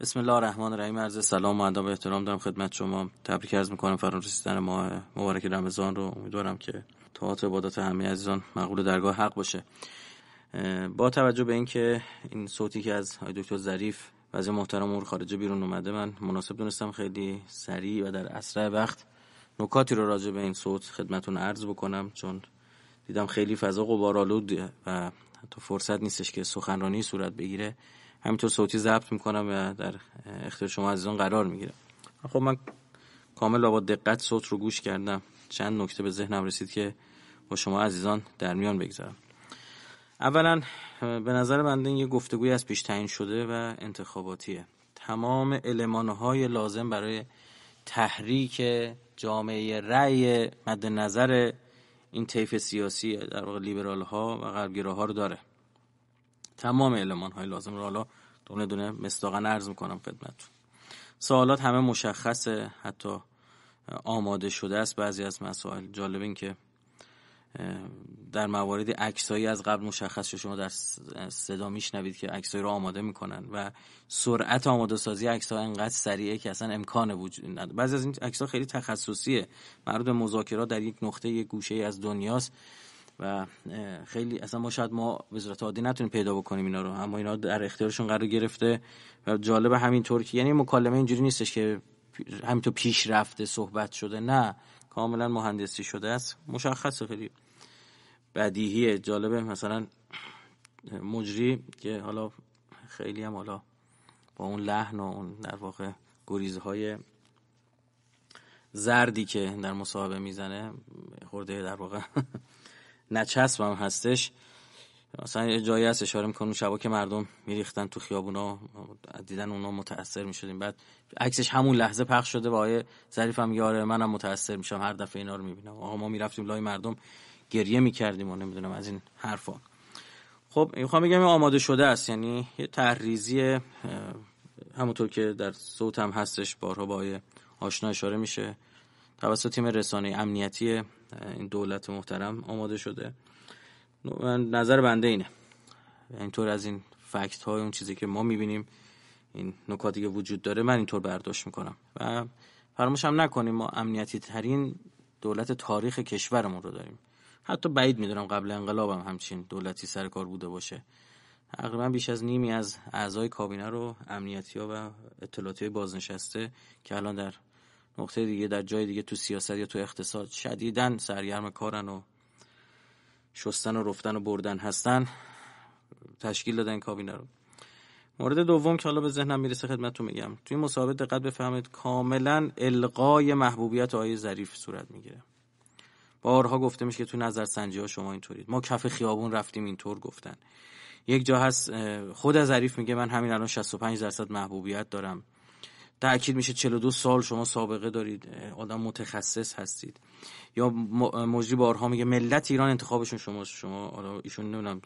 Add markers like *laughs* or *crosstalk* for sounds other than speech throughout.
بسم الله الرحمن الرحیم عرض سلام و ادب احترام دارم خدمت شما تبریک عرض میکنم فرا رسیدن ماه مبارک رمضان رو امیدوارم که طاعات عبادات همه عزیزان مقبول درگاه حق باشه با توجه به اینکه این صوتی که از دکتر ظریف وزیر محترم امور خارجه بیرون اومده من مناسب دونستم خیلی سریع و در اسرع وقت نکاتی رو راجع به این صوت خدمتون عرض بکنم چون دیدم خیلی فضا قبارالود و حتی فرصت نیستش که سخنرانی صورت بگیره همینطور صوتی ضبط میکنم و در اختیار شما عزیزان قرار میگیرم خب من کامل و با دقت صوت رو گوش کردم چند نکته به ذهنم رسید که با شما عزیزان در میان بگذارم اولا به نظر بنده این یه گفتگوی از پیش تعیین شده و انتخاباتیه تمام المانهای لازم برای تحریک جامعه رأی مد نظر این طیف سیاسی در واقع لیبرال ها و غربگیره ها رو داره تمام علمان لازم رو حالا دونه دونه مصداقا عرض میکنم خدمتتون سوالات همه مشخصه حتی آماده شده است بعضی از مسائل جالب این که در مواردی عکسایی از قبل مشخص شد شما در صدا میشنوید که عکسایی رو آماده میکنن و سرعت آماده سازی عکس ها انقدر سریعه که اصلا امکان وجود نداره بعضی از این عکس ها خیلی تخصصیه مربوط به مذاکرات در یک نقطه یک گوشه از دنیاست و خیلی اصلا ما شاید ما وزارت عادی نتونیم پیدا بکنیم اینا رو اما اینا در اختیارشون قرار گرفته و جالب همینطور که یعنی مکالمه اینجوری نیستش که همینطور پیش رفته صحبت شده نه کاملا مهندسی شده است مشخصه خیلی بدیهیه جالبه مثلا مجری که حالا خیلی هم حالا با اون لحن و اون در واقع گریزهای زردی که در مصاحبه میزنه خورده در واقع نچسب هم هستش مثلا یه جایی هست اشاره میکنم شبا که مردم میریختن تو خیابونا دیدن اونا متاثر میشدیم بعد عکسش همون لحظه پخش شده و آیه ظریف هم یاره منم متاثر میشم هر دفعه اینا رو میبینم آقا ما میرفتیم لای مردم گریه میکردیم و نمیدونم از این حرفا خب میخوام بگم آماده شده است یعنی یه تحریزی همونطور که در صوت هم هستش بارها با آیه آشنا اشاره میشه توسط تیم رسانه امنیتی این دولت محترم آماده شده نظر بنده اینه اینطور از این فکت های اون چیزی که ما میبینیم این نکاتی که وجود داره من اینطور برداشت میکنم و فراموش هم نکنیم ما امنیتی ترین دولت تاریخ کشورمون رو داریم حتی بعید میدونم قبل انقلاب هم همچین دولتی سرکار بوده باشه تقریبا بیش از نیمی از اعضای کابینه رو امنیتی ها و اطلاعاتی بازنشسته که الان در نقطه دیگه در جای دیگه تو سیاست یا تو اقتصاد شدیدن سرگرم کارن و شستن و رفتن و بردن هستن تشکیل دادن کابینه رو مورد دوم که حالا به ذهنم میرسه خدمتتون میگم توی مصاحبه دقت بفهمید کاملا القای محبوبیت آیه ظریف صورت میگیره بارها گفته میشه که تو نظر سنجی ها شما اینطورید ما کف خیابون رفتیم اینطور گفتن یک جا هست خود ظریف میگه من همین الان 65 درصد محبوبیت دارم تاکید میشه 42 سال شما سابقه دارید آدم متخصص هستید یا مجری بارها میگه ملت ایران انتخابشون شما شما ایشون نمیدونم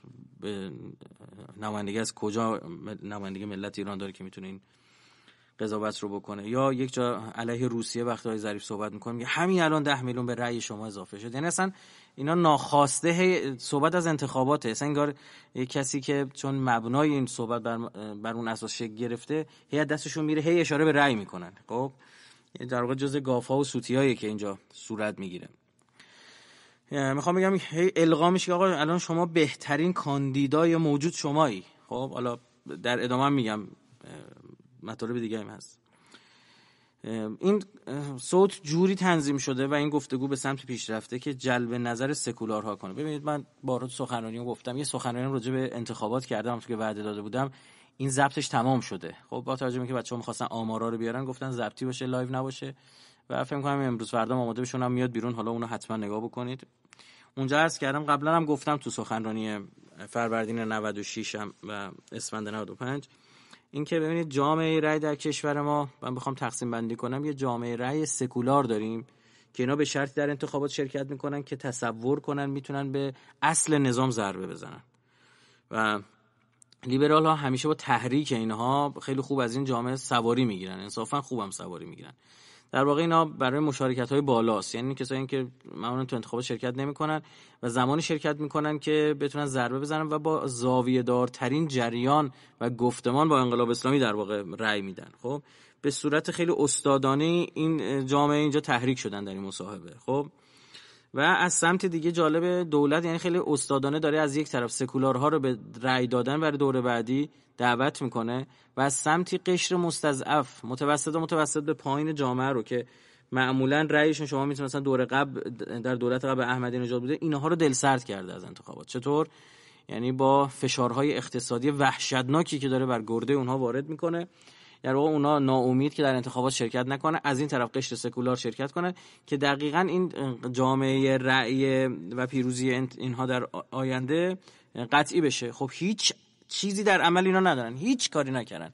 نمایندگی از کجا نمایندگی ملت ایران داره که میتونه این قضاوت رو بکنه یا یک جا علیه روسیه وقتی های ظریف صحبت میکنه میگه همین الان ده میلیون به رأی شما اضافه شد یعنی اصلا اینا ناخواسته صحبت از انتخابات اصلا انگار کسی که چون مبنای این صحبت بر, بر اون اساس شکل گرفته هی دستشون میره هی اشاره به رأی میکنن خب یعنی در واقع جزء گافا و سوتیایی که اینجا صورت میگیره میخوام بگم هی القا میشه آقا الان شما بهترین کاندیدای موجود شمایی خب حالا در ادامه میگم مطالب دیگه هم هست این صوت جوری تنظیم شده و این گفتگو به سمت پیش رفته که جلب نظر سکولارها کنه ببینید من بارها سخنرانی گفتم یه سخنرانی راجع به انتخابات کردم که وعده داده بودم این ضبطش تمام شده خب با توجه به اینکه بچه‌ها می‌خواستن آمارا رو بیارن گفتن ضبطی باشه لایو نباشه و فکر می‌کنم امروز فردا آماده بشونم میاد بیرون حالا اونو حتما نگاه بکنید اونجا عرض کردم قبلا هم گفتم تو سخنرانی فروردین 96 هم و اسفند 95 اینکه ببینید جامعه رای در کشور ما من بخوام تقسیم بندی کنم یه جامعه رأی سکولار داریم که اینا به شرطی در انتخابات شرکت میکنن که تصور کنن میتونن به اصل نظام ضربه بزنن و لیبرال ها همیشه با تحریک اینها خیلی خوب از این جامعه سواری میگیرن انصافا خوبم سواری میگیرن در واقع اینا برای مشارکت های بالاست یعنی کسایی که معمولا تو انتخاب شرکت نمیکنن و زمانی شرکت میکنن که بتونن ضربه بزنن و با زاویه دارترین جریان و گفتمان با انقلاب اسلامی در واقع رأی میدن خب به صورت خیلی استادانه این جامعه اینجا تحریک شدن در این مصاحبه خب و از سمت دیگه جالب دولت یعنی خیلی استادانه داره از یک طرف سکولارها رو به رأی دادن برای دور بعدی دعوت میکنه و از سمتی قشر مستضعف متوسط و متوسط به پایین جامعه رو که معمولا رأیشون شما میتونه مثلا دور قبل در دولت قبل احمدی نژاد بوده اینها رو دل سرد کرده از انتخابات چطور یعنی با فشارهای اقتصادی وحشتناکی که داره بر گرده اونها وارد میکنه در واقع اونا ناامید که در انتخابات شرکت نکنه از این طرف قشر سکولار شرکت کنه که دقیقا این جامعه رأی و پیروزی اینها در آینده قطعی بشه خب هیچ چیزی در عمل اینا ندارن هیچ کاری نکردن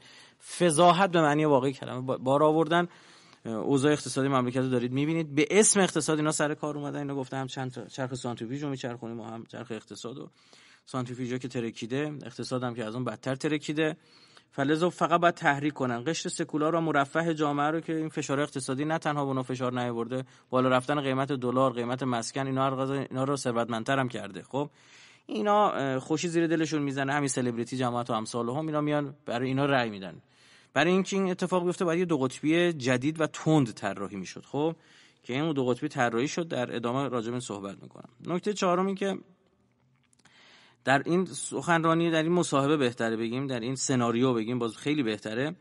فضاحت به معنی واقعی کلمه بار آوردن اوضاع اقتصادی مملکت رو دارید میبینید به اسم اقتصاد اینا سر کار اومدن اینو گفتم چند تا چرخ سانتریفیوژ رو میچرخونیم هم چرخ اقتصاد و سانتریفیوژا که ترکیده اقتصادم که از اون بدتر ترکیده فلزا فقط باید تحریک کنن قشر سکولار و مرفه جامعه رو که این فشار اقتصادی نه تنها به فشار نیاورده بالا رفتن قیمت دلار قیمت مسکن اینا اینا رو ثروتمندتر هم کرده خب اینا خوشی زیر دلشون میزنه همین سلبریتی جماعت و امثال هم اینا میان برای اینا رأی میدن برای اینکه این اتفاق بیفته باید یه دو قطبی جدید و تند طراحی میشد خب که این دو قطبی طراحی شد در ادامه راجع صحبت میکنم نکته چهارم که در این سخنرانی در این مصاحبه بهتره بگیم در این سناریو بگیم باز خیلی بهتره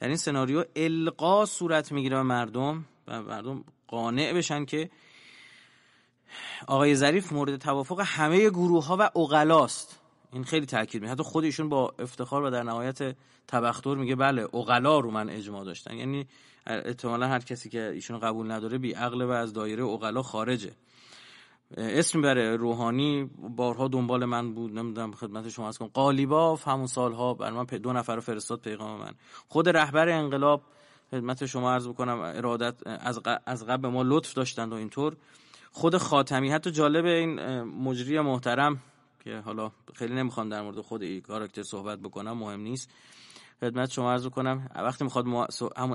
در این سناریو القا صورت میگیره به مردم و مردم قانع بشن که آقای ظریف مورد توافق همه گروه ها و اقلاست این خیلی تاکید می حتی خودشون با افتخار و در نهایت تبختر میگه بله اقلا رو من اجماع داشتن یعنی احتمالا هر کسی که ایشون قبول نداره بی عقل و از دایره اقلا خارجه اسم بره روحانی بارها دنبال من بود نمیدونم خدمت شما از کنم قالیباف همون سالها بر من دو نفر رو فرستاد پیغام من خود رهبر انقلاب خدمت شما عرض بکنم ارادت از, قبل ما لطف داشتند و اینطور خود خاتمی حتی جالب این مجری محترم که حالا خیلی نمیخوام در مورد خود این کاراکتر صحبت بکنم مهم نیست خدمت شما عرض کنم وقتی میخواد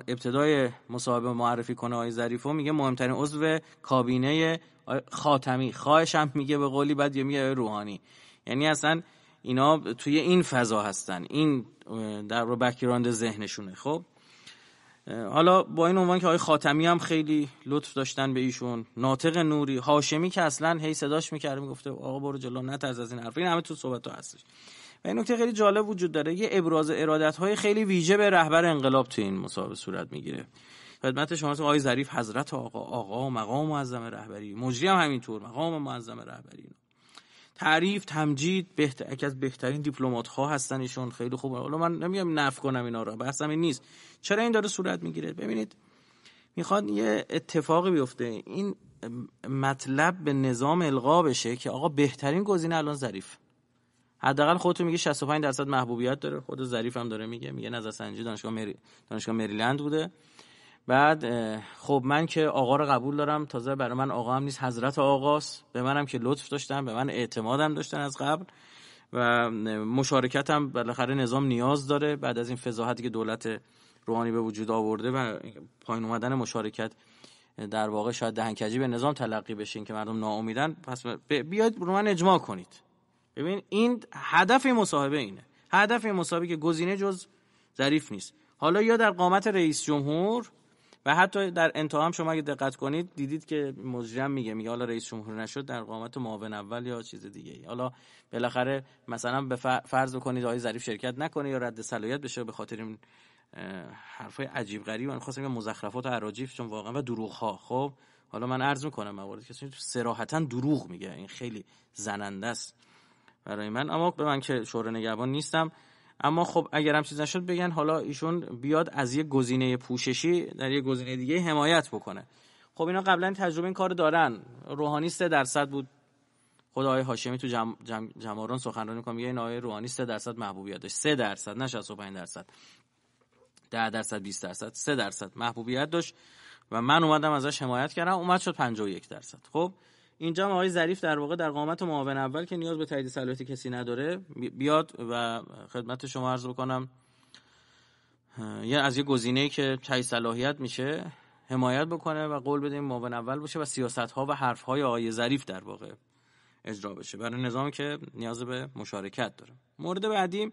ابتدای مصاحبه معرفی کنه آی ظریفو میگه مهمترین عضو کابینه خاتمی خواهش هم میگه به قولی بعد یه میگه روحانی یعنی اصلا اینا توی این فضا هستن این در رو بکیراند ذهنشونه خب حالا با این عنوان که آی خاتمی هم خیلی لطف داشتن به ایشون ناطق نوری هاشمی که اصلا هی صداش میکرد میگفته آقا برو جلو نترس از این حرف این همه تو صحبت تو هستش و این نکته خیلی جالب وجود داره یه ابراز ارادت های خیلی ویژه به رهبر انقلاب تو این مسابقه صورت میگیره خدمت شما آقای ظریف حضرت آقا آقا مقام معظم رهبری مجری هم همینطور مقام معظم رهبری تعریف تمجید بهتر یکی از بهترین دیپلمات ها هستن ایشون خیلی خوبه حالا من نمیگم نف کنم اینا رو بحثم این نیست چرا این داره صورت میگیره ببینید میخواد یه اتفاقی بیفته این مطلب به نظام القا بشه که آقا بهترین گزینه الان ظریف حداقل خودتون میگه 65 درصد محبوبیت داره خود ظریف هم داره میگه میگه نظر سنجی دانشگاه مری... دانشگاه مریلند بوده بعد خب من که آقا رو قبول دارم تازه برای من آقا هم نیست حضرت آقاست به منم که لطف داشتن به من اعتمادم داشتن از قبل و مشارکتم بالاخره نظام نیاز داره بعد از این فضاحتی که دولت روحانی به وجود آورده و پایین اومدن مشارکت در واقع شاید دهنکجی به نظام تلقی بشین که مردم ناامیدن پس بیاید رو من اجماع کنید ببین این هدف مصاحبه اینه هدف مصاحبه که گزینه جز ظریف نیست حالا یا در قامت رئیس جمهور و حتی در انتها هم شما اگه دقت کنید دیدید که مجرم میگه میگه حالا رئیس جمهور نشد در قامت معاون اول یا چیز دیگه حالا بالاخره مثلا به فرض کنید آقای ظریف شرکت نکنه یا رد صلاحیت بشه به خاطر این حرفای عجیب غریب من خواستم مزخرفات و عراجیف چون واقعا و دروغ ها خب حالا من عرض میکنم موارد کسی سراحتا دروغ میگه این خیلی زننده است برای من اما به من که شورای نگهبان نیستم اما خب اگر هم چیز نشد بگن حالا ایشون بیاد از یه گزینه پوششی در یه گزینه دیگه حمایت بکنه خب اینا قبلا تجربه این کار دارن روحانی 3 درصد بود خدای هاشمی تو جم... جم... جماران سخنرانی میکنه میگه این روحانی 3 درصد محبوبیت داشت 3 درصد نه 65 درصد 10 درصد 20 درصد 3 درصد محبوبیت داشت و من اومدم ازش حمایت کردم اومد شد 51 درصد خب اینجا هم آقای ظریف در واقع در قامت معاون اول که نیاز به تایید صلاحیت کسی نداره بیاد و خدمت شما عرض بکنم یا از یه گزینه‌ای که تایید صلاحیت میشه حمایت بکنه و قول بده این معاون اول باشه و سیاست ها و حرف های آقای ظریف در واقع اجرا بشه برای نظام که نیاز به مشارکت داره مورد بعدی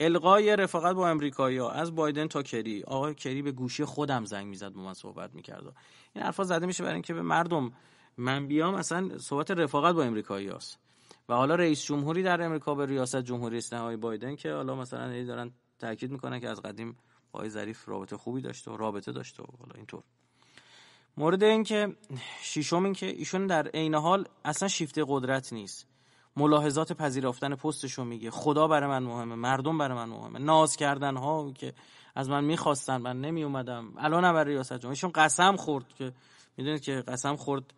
القای رفاقت با امریکایی ها از بایدن تا کری آقای کری به گوشی خودم زنگ میزد با من صحبت میکرد این حرفا زده میشه برای اینکه به مردم من بیام اصلا صحبت رفاقت با امریکایی هست. و حالا رئیس جمهوری در امریکا به ریاست جمهوری اسلامی بایدن که حالا مثلا دارن تاکید میکنن که از قدیم آقای ظریف رابطه خوبی داشته و رابطه داشته و حالا اینطور مورد که شیشم این که ایشون در عین حال اصلا شیفته قدرت نیست ملاحظات پذیرفتن پستش رو میگه خدا برای من مهمه مردم برای من مهمه ناز کردن ها که از من میخواستن من نمی الان برای ریاست جمهوری ایشون قسم خورد که میدونید که قسم خورد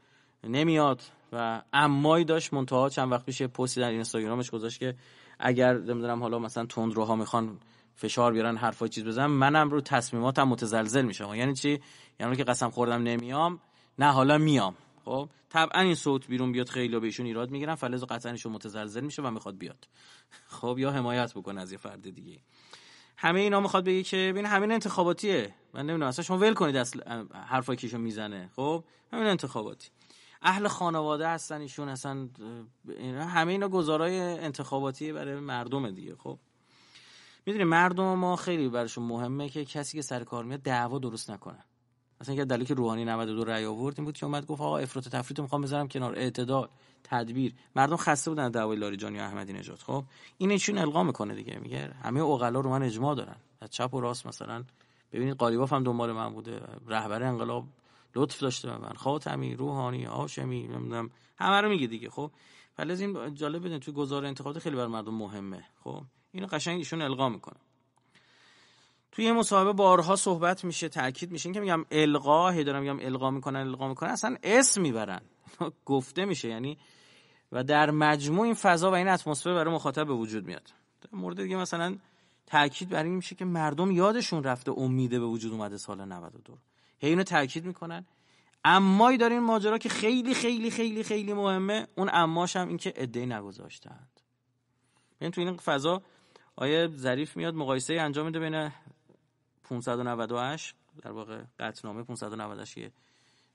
نمیاد و امایی داشت منتها چند وقت پیش پستی در اینستاگرامش گذاشت که اگر نمیدونم حالا مثلا تندروها میخوان فشار بیارن حرفای چیز بزنم منم رو تصمیماتم متزلزل میشم یعنی چی یعنی که قسم خوردم نمیام نه حالا میام خب طبعا این صوت بیرون بیاد خیلی بهشون ایراد میگیرن فلز قطعا ایشون متزلزل میشه و میخواد بیاد خب یا حمایت بکنه از یه فرد دیگه همه اینا میخواد بگه که ببین همین انتخاباتیه من نمیدونم اصلا شما ول کنید اصل حرفای کیشو میزنه خب همین انتخاباتی اهل خانواده هستن ایشون اصلا همه اینا گزارای انتخاباتی برای مردم دیگه خب میدونی مردم ما خیلی برشون مهمه که کسی که سر کار میاد دعوا درست نکنه اصلا اینکه دلیلی که روحانی 92 رأی آورد این بود که اومد گفت آقا افراط و تفریط میخوام بذارم کنار اعتدال تدبیر مردم خسته بودن دعوای لاریجانی و احمدی نژاد خب این چون القا میکنه دیگه میگه همه اوغلا رو من اجماع دارن از چپ و راست مثلا ببینید قالیباف هم دنبال من بوده رهبر انقلاب لطف داشته به من خاتمی روحانی هاشمی نمیدونم همه رو میگه دیگه خب ولی این جالب بدین توی گزار انتخابات خیلی بر مردم مهمه خب اینو قشنگ ایشون القا میکنه توی یه مصاحبه بارها صحبت میشه تاکید میشه که میگم القا هی دارم میگم القا میکنن القا میکنن اصلا اسم میبرن *laughs* گفته میشه یعنی و در مجموع این فضا و این اتمسفر برای مخاطب به وجود میاد در مورد دیگه مثلا تاکید بر این میشه که مردم یادشون رفته امیده به وجود اومده سال 92 هی اینو تاکید میکنن امای داره ماجرا که خیلی خیلی خیلی خیلی مهمه اون اماش هم اینکه ادعی نگذاشتند ببین تو این فضا آیه ظریف میاد مقایسه انجام میده بین 598 در واقع قطنامه 598 که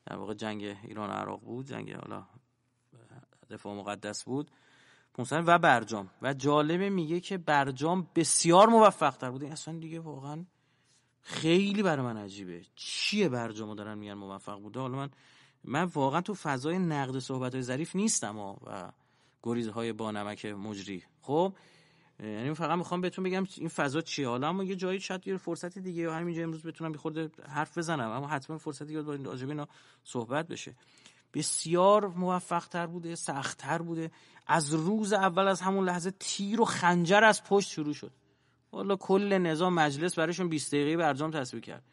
در واقع جنگ ایران و عراق بود جنگ حالا دفاع مقدس بود و برجام و جالبه میگه که برجام بسیار موفق تر بود اصلا دیگه واقعا خیلی برای من عجیبه چیه برجامو دارن میگن موفق بوده حالا من من واقعا تو فضای نقد صحبت های ظریف نیستم و, و گریزهای با نمک مجری خب یعنی فقط میخوام بهتون بگم این فضا چیه حالا اما یه جایی شاید یه فرصت دیگه یا همینجا امروز بتونم یه حرف بزنم اما حتما فرصتی یاد این راجب اینا صحبت بشه بسیار موفق تر بوده سخت تر بوده از روز اول از همون لحظه تیر و خنجر از پشت شروع شد والا کل نظام مجلس برایشون 20 دقیقه برجام تصویب کرد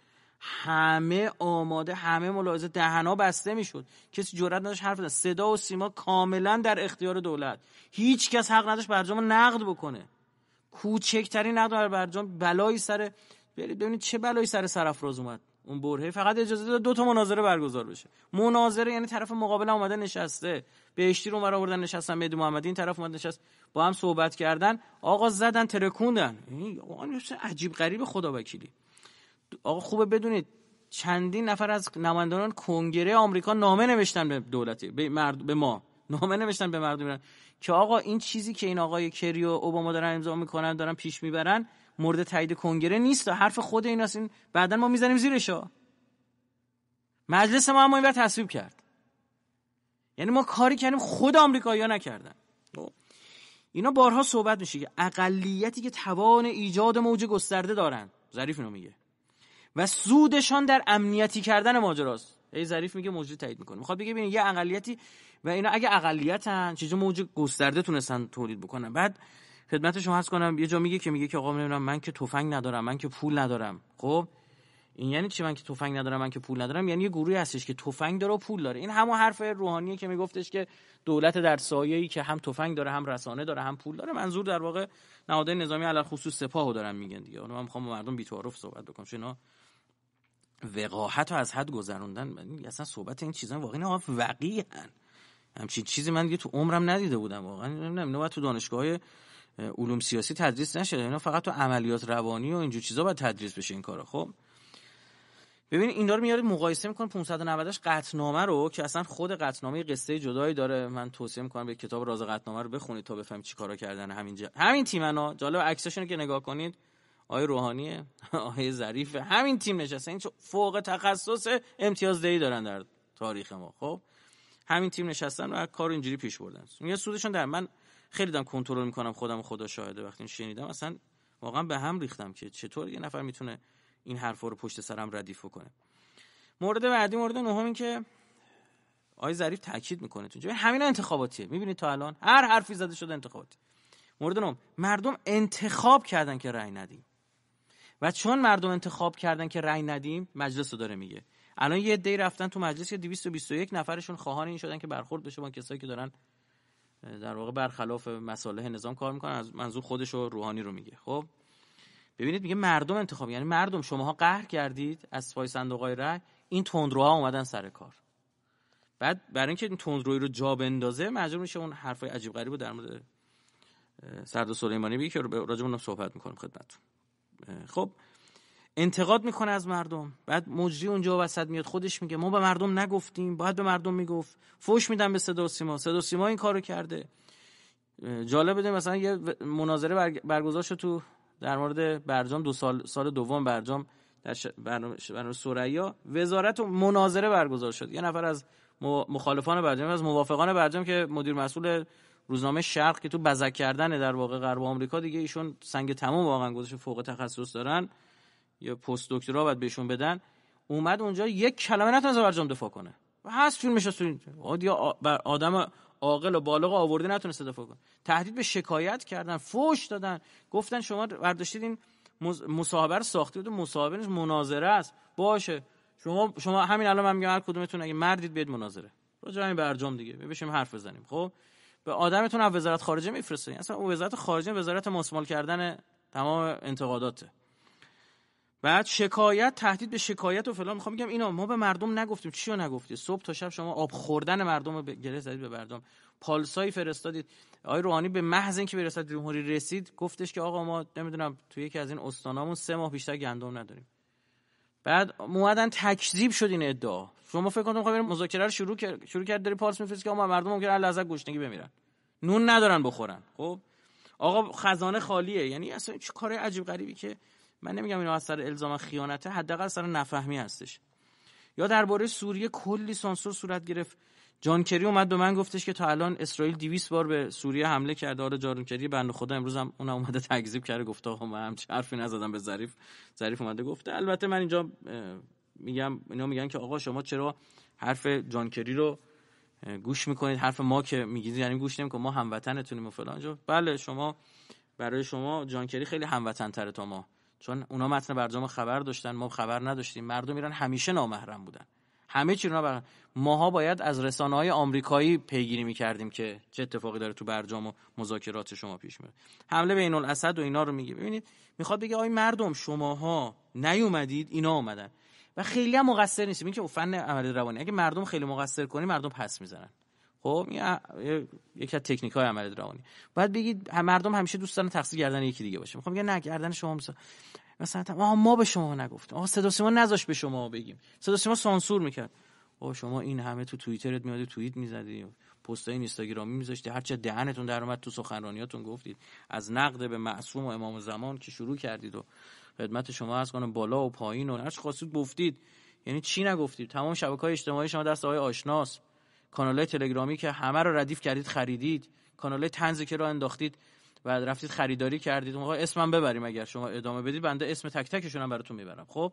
همه آماده همه ملاحظه دهنا بسته میشد کسی جرئت نداشت حرف بزنه صدا و سیما کاملا در اختیار دولت هیچ کس حق نداشت برجام نقد بکنه کوچکترین نقد بر برجام بلایی سر برید ببینید چه بلایی سر سرافراز اومد اون برهه فقط اجازه داد دو تا مناظره برگزار بشه مناظره یعنی طرف مقابل اومده نشسته بهشتی رو مرا آوردن نشستن مهدی محمدی این طرف اومد نشست با هم صحبت کردن آقا زدن ترکوندن این عجیب غریب خدا وکیلی آقا خوبه بدونید چندین نفر از نمایندگان کنگره آمریکا نامه نوشتن به دولتی به, مرد... به ما نامه نوشتن به مردم که آقا این چیزی که این آقای کری و اوباما دارن امضا میکنن دارن پیش میبرن مورد تایید کنگره نیست حرف خود ایناست این بعدا ما میزنیم زیرشا مجلس ما هم بار تصویب کرد یعنی ما کاری کردیم خود آمریکایی‌ها نکردن خب. اینا بارها صحبت میشه که اقلیتی که توان ایجاد موج گسترده دارن ظریف اینو میگه و سودشان در امنیتی کردن ماجراست ای ظریف میگه موجود تایید میکنه میخواد بگه ببین یه اقلیتی و اینا اگه اقلیتن چیزا موج گسترده تونستن تولید بکنن بعد خدمت شما هست کنم یه جا میگه که میگه که آقا من که تفنگ ندارم من که پول ندارم خب این یعنی چی من که تفنگ ندارم من که پول ندارم یعنی یه گروهی هستش که تفنگ داره و پول داره این همون حرف روحانیه که میگفتش که دولت در ای که هم تفنگ داره هم رسانه داره هم پول داره منظور در واقع نهادهای نظامی علل خصوص سپاهو دارن میگن دیگه حالا من میخوام با مردم بی‌تعارف صحبت بکنم اینا وقاحت رو از حد گذروندن اصلا صحبت این چیزا واقعا وقیعن همچین چیزی من دیگه تو عمرم ندیده بودم واقعا نمیدونم اینا تو دانشگاه علوم سیاسی تدریس نشده اینا فقط تو عملیات روانی و اینجور چیزا باید تدریس بشه این کارا خب ببین اینا رو میاره مقایسه میکنه 590 اش قطنامه رو که اصلا خود قطنامه قصه جدایی داره من توصیه میکنم به کتاب راز قطنامه رو بخونید تا بفهمید چیکارا کردن همین جا. همین تیمنا جالب عکساشون که نگاه کنید آیه روحانیه *laughs* آیه ظریفه همین تیم نشسته این فوق تخصص امتیاز دهی دارن در تاریخ ما خب همین تیم نشستن و کار اینجوری پیش بردن یه سودشون در من خیلی دارم کنترل میکنم خودم خدا شاهده وقتی شنیدم اصلا واقعا به هم ریختم که چطور یه نفر میتونه این حرفا رو پشت سرم ردیف کنه. مورد بعدی مورد نهم که آقای ظریف تاکید میکنه تو همین انتخاباتیه میبینید تا الان هر حرفی زده شده انتخاباتی مورد نهم مردم انتخاب کردن که رأی ندیم و چون مردم انتخاب کردن که رأی ندیم مجلس رو داره میگه الان یه دی رفتن تو مجلس که 221 نفرشون خواهان این شدن که برخورد بشه با کسایی که دارن در واقع برخلاف مصالح نظام کار میکنن از منظور خودش و روحانی رو میگه خب ببینید میگه مردم انتخاب یعنی مردم شماها قهر کردید از پای صندوق های رای این تندروها اومدن سر کار بعد برای اینکه این تندروی رو جا بندازه مجبور میشه اون حرفای عجیب غریب در مورد سرد سلیمانی بگی که راجع صحبت میکنم خدمتتون خب انتقاد میکنه از مردم بعد مجری اونجا وسط میاد خودش میگه ما به مردم نگفتیم باید به مردم میگفت فوش میدن به صدا سیما صدا سیما این کارو کرده جالب بده مثلا یه مناظره برگزار شد تو در مورد برجام دو سال سال دوم برجام در برنامه برنامه سریا وزارت مناظره برگزار شد یه نفر از مخالفان برجام از موافقان برجام که مدیر مسئول روزنامه شرق که تو بزک کردن در واقع غرب آمریکا دیگه ایشون سنگ تمام واقعا گذاشت فوق تخصص دارن یا پست دکترا باید بهشون بدن اومد اونجا یک کلمه نتونست برجام دفاع کنه و هست فیلمش هست آدم عاقل و بالغ آورده نتونست دفاع کنه تهدید به شکایت کردن فوش دادن گفتن شما برداشتید این مصاحبه رو ساختی بود مناظره است باشه شما شما همین الان من میگم هر کدومتون اگه مردید بیاد مناظره راجع همین برجام دیگه بشیم حرف بزنیم خب به آدمتون از وزارت خارجه میفرستین اصلا وزارت خارجه وزارت مسمال کردن تمام انتقاداته بعد شکایت تهدید به شکایت و فلان میخوام میگم اینا ما به مردم نگفتیم چی رو نگفتی صبح تا شب شما آب خوردن مردم رو گره به مردم پالسایی فرستادید آقای روحانی به محض اینکه به ریاست جمهوری رسید گفتش که آقا ما نمیدونم توی یکی از این استانامون سه ماه بیشتر گندم نداریم بعد اومدن تکذیب شد این ادعا شما فکر کنم بریم مذاکره رو شروع کرد شروع کرد داری پالس میفرست که آقا مردم ممکن از گشنگی بمیرن نون ندارن بخورن خب آقا خزانه خالیه یعنی اصلا چه کار عجیب غریبی که من نمیگم اینو از سر الزام خیانته حداقل سر نفهمی هستش یا درباره سوریه کلی سانسور صورت گرفت جان کری اومد به من گفتش که تا الان اسرائیل 200 بار به سوریه حمله کرده آره جان کری بنده خدا امروز هم اون اومده تکذیب کرده گفته آقا من همچین حرفی نزدم به ظریف ظریف اومده گفته البته من اینجا میگم اینا میگن که آقا شما چرا حرف جان کری رو گوش میکنید حرف ما که میگید یعنی گوش نمیکنید ما هموطنتونیم و فلان جو بله شما برای شما جان کری خیلی هموطن تره تا ما چون اونا متن برجام خبر داشتن ما خبر نداشتیم مردم ایران همیشه نامحرم بودن همه چی رو بر... ماها باید از رسانه های آمریکایی پیگیری میکردیم که چه اتفاقی داره تو برجام و مذاکرات شما پیش میاد. حمله اینول اسد و اینا رو میگه ببینید میخواد بگه آی مردم شماها نیومدید اینا آمدن و خیلی هم مقصر نیستیم این که خب فن عمل روانی اگه مردم خیلی مقصر کنی مردم پس میزنن خب یک یکی از تکنیک های عمل دراونی بعد بگید مردم همیشه دوست دارن تقصیر گردن یکی دیگه باشه میخوام بگم نه گردن شما مثلا مثلا ما به شما نگفتم آها صدا سیما نذاش به شما بگیم صدا سیما سانسور میکرد آه شما این همه تو توییترت میادی توییت میزدی پستای اینستاگرامی میذاشتی هرچه دهنتون در اومد تو سخنرانیاتون گفتید از نقد به معصوم و امام زمان که شروع کردید و خدمت شما از کنم بالا و پایین و هرچی خواستید گفتید یعنی چی نگفتید تمام شبکه های اجتماعی شما دست های آشناست کانال تلگرامی که همه رو ردیف کردید خریدید کانال تنزی که رو انداختید و رفتید خریداری کردید آقا اسمم ببریم اگر شما ادامه بدید بنده اسم تک تکشون هم براتون میبرم خب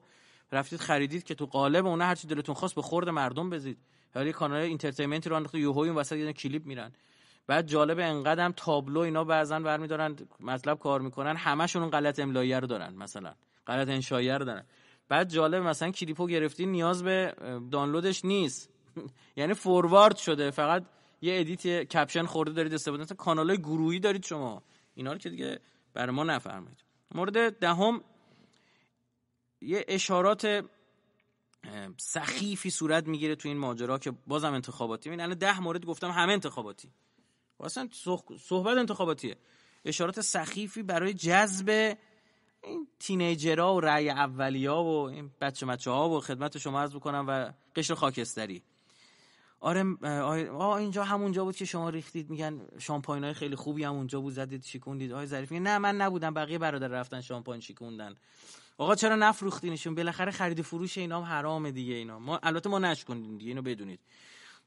رفتید خریدید که تو قالب اونها هرچی دلتون خواست به خورد مردم بزید حالا کانال اینترتینمنت رو انداخته یوهو این وسط یه کلیپ میرن بعد جالب انقدر هم تابلو اینا بعضن برمیدارن مطلب کار میکنن همشون اون غلط املایی رو دارن مثلا غلط انشایی رو دارن بعد جالب مثلا کلیپو گرفتی نیاز به دانلودش نیست *laughs* یعنی فوروارد شده فقط یه ادیت کپشن خورده دارید استفاده مثلا کانالای گروهی دارید شما اینا رو که دیگه بر ما نفرمایید مورد دهم یه اشارات سخیفی صورت میگیره تو این ماجرا که بازم انتخاباتی این الان ده مورد گفتم همه انتخاباتی واسه خب صحبت انتخاباتیه اشارات سخیفی برای جذب این تینیجرا و رأی اولیا و این بچه مچه ها و خدمت شما عرض بکنم و قشر خاکستری آره آ اینجا همونجا بود که شما ریختید میگن شامپاین های خیلی خوبی هم اونجا بود زدید شیکوندید آقای ظریف نه من نبودم بقیه برادر رفتن شامپاین شیکوندن آقا چرا نفروختینشون بالاخره خرید فروش اینا هم حرامه دیگه اینا ما البته ما نشکوندیم دیگه اینو بدونید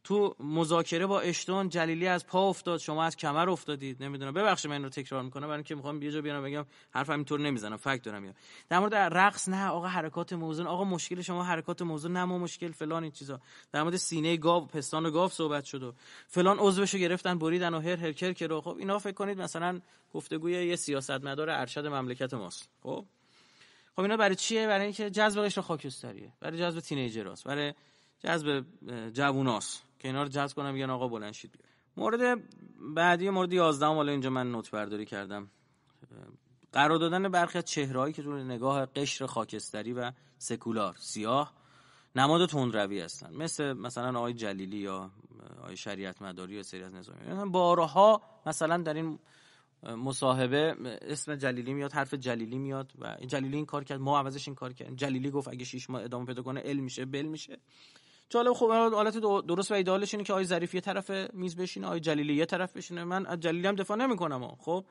تو مذاکره با اشتون جلیلی از پا افتاد شما از کمر افتادید نمیدونم ببخشید من رو تکرار میکنم برای اینکه میخوام یه جا بیان بگم حرف اینطور نمیزنم فکت دارم میگم در مورد رقص نه آقا حرکات موزون آقا مشکل شما حرکات موزون نه ما مشکل فلان این چیزا در مورد سینه گاو پستان و گاو صحبت شد و فلان عضوشو گرفتن بریدن و هر هرکر که رو خب اینا فکر کنید مثلا گفتگوی یه سیاستمدار ارشد مملکت ماست خب خب اینا برای چیه برای اینکه جذب قشر خاکستریه برای جذب تینیجراست برای جذب جووناست کنار جذب کنم میگن آقا بلنشید شید بیار مورد بعدی مورد 11 حالا اینجا من نوت برداری کردم قرار دادن برخی از چهرهایی که در نگاه قشر خاکستری و سکولار سیاه نماد تندروی هستن مثل مثلا آقای جلیلی یا آقای شریعت مداری یا سری از نظامی یعنی بارها مثلا در این مصاحبه اسم جلیلی میاد حرف جلیلی میاد و این جلیلی این کار کرد ما عوضش این کار کرد جلیلی گفت اگه شیش ماه ادامه پیدا کنه علم میشه بل میشه جالب خب حالت درست و ایدالش اینه که آی ظریف یه طرف میز بشینه آی جلیلی یه طرف بشینه من از جلیلی هم دفاع نمیکنم خب